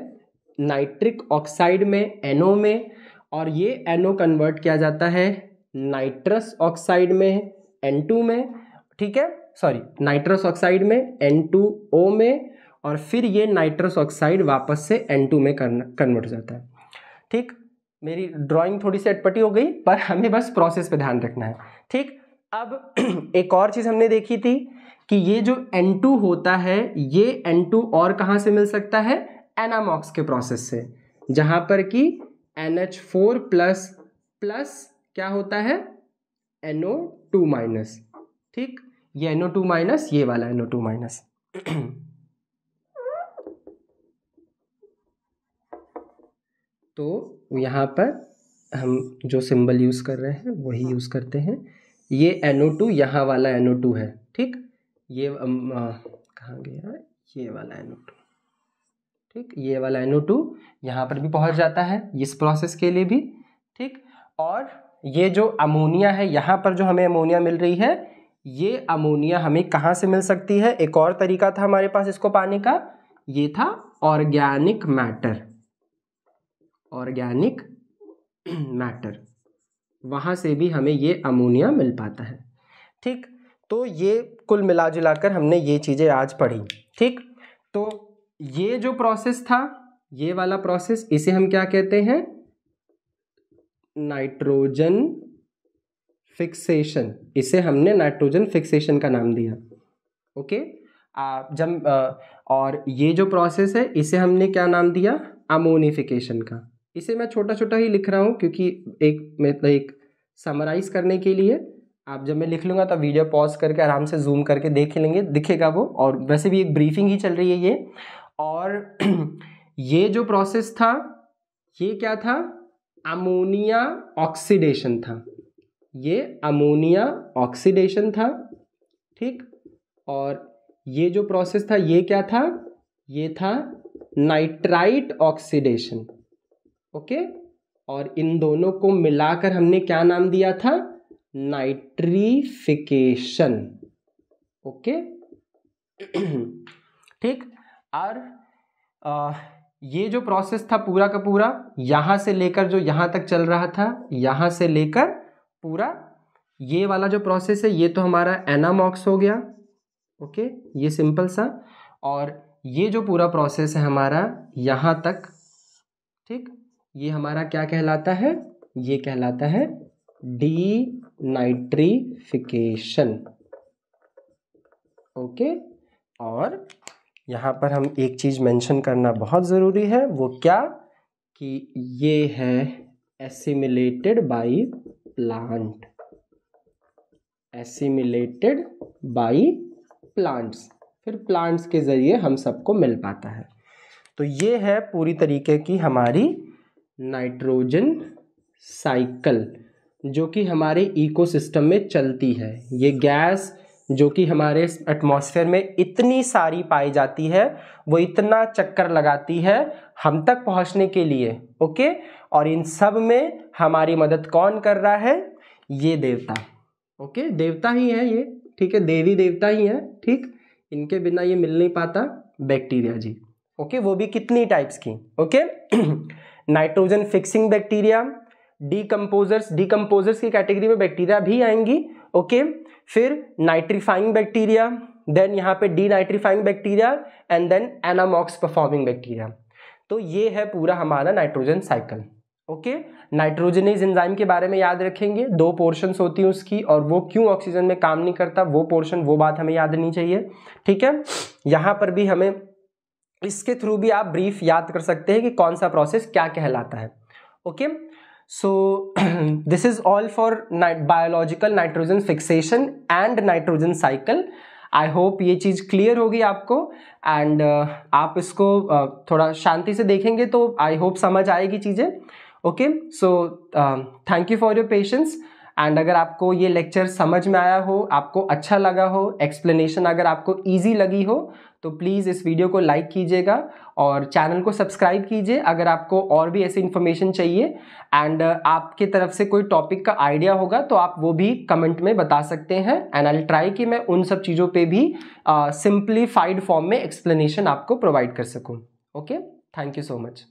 A: नाइट्रिक ऑक्साइड में एनओ में और ये एनओ कन्वर्ट किया जाता है नाइट्रस ऑक्साइड में एन टू में ठीक है सॉरी नाइट्रस ऑक्साइड में एन टू ओ में और फिर ये नाइट्रस ऑक्साइड वापस से एन टू में कन्वर्ट जाता है ठीक मेरी ड्राइंग थोड़ी सी अटपटी हो गई पर हमें बस प्रोसेस पे ध्यान रखना है ठीक अब *clears throat* एक और चीज़ हमने देखी थी कि ये जो N2 होता है ये N2 और कहाँ से मिल सकता है एनामॉक्स के प्रोसेस से जहाँ पर कि फोर प्लस प्लस क्या होता है टू माइनस ठीक ये टू माइनस ये वाला एन ओ टू माइनस तो यहाँ पर हम जो सिंबल यूज़ कर रहे हैं वही यूज़ करते हैं ये एन ओ टू यहाँ वाला एन ओ टू है ठीक ये कहाँ गया ये वाला एन ओ टू ठीक ये वाला एन ओ टू यहाँ पर भी पहुँच जाता है इस प्रोसेस के लिए भी ठीक और ये जो अमोनिया है यहाँ पर जो हमें अमोनिया मिल रही है ये अमोनिया हमें कहाँ से मिल सकती है एक और तरीका था हमारे पास इसको पाने का ये था ऑर्गेनिक मैटर ऑर्गेनिक मैटर वहाँ से भी हमें ये अमोनिया मिल पाता है ठीक तो ये कुल मिला जुला कर हमने ये चीज़ें आज पढ़ी ठीक तो ये जो प्रोसेस था ये वाला प्रोसेस इसे हम क्या कहते हैं नाइट्रोजन फिक्सेशन इसे हमने नाइट्रोजन फिक्सेशन का नाम दिया ओके आ, जब आ, और ये जो प्रोसेस है इसे हमने क्या नाम दिया अमोनिफिकेशन का इसे मैं छोटा छोटा ही लिख रहा हूँ क्योंकि एक मतलब एक समराइज करने के लिए आप जब मैं लिख लूँगा तब वीडियो पॉज करके आराम से जूम करके देख लेंगे दिखेगा वो और वैसे भी एक ब्रीफिंग ही चल रही है ये और *clears throat* ये जो प्रोसेस था ये क्या था अमोनिया ऑक्सीडेशन था ये अमोनिया ऑक्सीडेशन था ठीक और ये जो प्रोसेस था ये क्या था ये था नाइट्राइट ऑक्सीडेशन ओके और इन दोनों को मिलाकर हमने क्या नाम दिया था नाइट्रीफिकेशन ओके *clears throat* ठीक और आ, ये जो प्रोसेस था पूरा का पूरा यहाँ से लेकर जो यहाँ तक चल रहा था यहाँ से लेकर पूरा ये वाला जो प्रोसेस है ये तो हमारा एनामॉक्स हो गया ओके ये सिंपल सा और ये जो पूरा प्रोसेस है हमारा यहाँ तक ये हमारा क्या कहलाता है ये कहलाता है डी नाइट्रीफिकेशन ओके और यहां पर हम एक चीज़ मेंशन करना बहुत ज़रूरी है वो क्या कि ये है assimilated by plant assimilated by plants फिर प्लांट्स के ज़रिए हम सबको मिल पाता है तो ये है पूरी तरीके की हमारी नाइट्रोजन साइकिल जो कि हमारे इकोसिस्टम में चलती है ये गैस जो कि हमारे एटमॉस्फेयर में इतनी सारी पाई जाती है वो इतना चक्कर लगाती है हम तक पहुंचने के लिए ओके और इन सब में हमारी मदद कौन कर रहा है ये देवता ओके देवता ही है ये ठीक है देवी देवता ही है ठीक इनके बिना ये मिल नहीं पाता बैक्टीरिया जी ओके वो भी कितनी टाइप्स की okay *clears throat* nitrogen fixing bacteria decomposers decomposers की कैटेगरी में बैक्टीरिया भी आएंगी ओके फिर नाइट्रीफाइंग बैक्टीरिया देन यहाँ पे denitrifying bacteria and then anammox performing bacteria तो ये है पूरा हमारा nitrogen cycle okay nitrogenase enzyme के बारे में याद रखेंगे दो पोर्शंस होती हैं उसकी और वो क्यों ऑक्सीजन में काम नहीं करता वो पोर्शन वो बात हमें याद नहीं चाहिए ठीक है यहाँ पर भी हमें इसके थ्रू भी आप ब्रीफ याद कर सकते हैं कि कौन सा प्रोसेस क्या कहलाता है okay so this is all for biological nitrogen fixation and nitrogen cycle I hope ये चीज़ क्लियर होगी आपको एंड uh, आप इसको uh, थोड़ा शांति से देखेंगे तो आई होप समझ आएगी चीज़ें okay so thank you for your patience and अगर आपको ये लेक्चर समझ में आया हो आपको अच्छा लगा हो एक्सप्लेनेशन अगर आपको ईजी लगी हो तो प्लीज़ इस वीडियो को लाइक कीजिएगा और चैनल को सब्सक्राइब कीजिए अगर आपको और भी ऐसी इन्फॉर्मेशन चाहिए एंड uh, आपके तरफ से कोई टॉपिक का आइडिया होगा तो आप वो भी कमेंट में बता सकते हैं एंड आई ट्राई कि मैं उन सब चीज़ों पे भी सिंप्लीफाइड uh, फॉर्म में एक्सप्लेनेशन आपको प्रोवाइड कर सकूँ okay thank you so much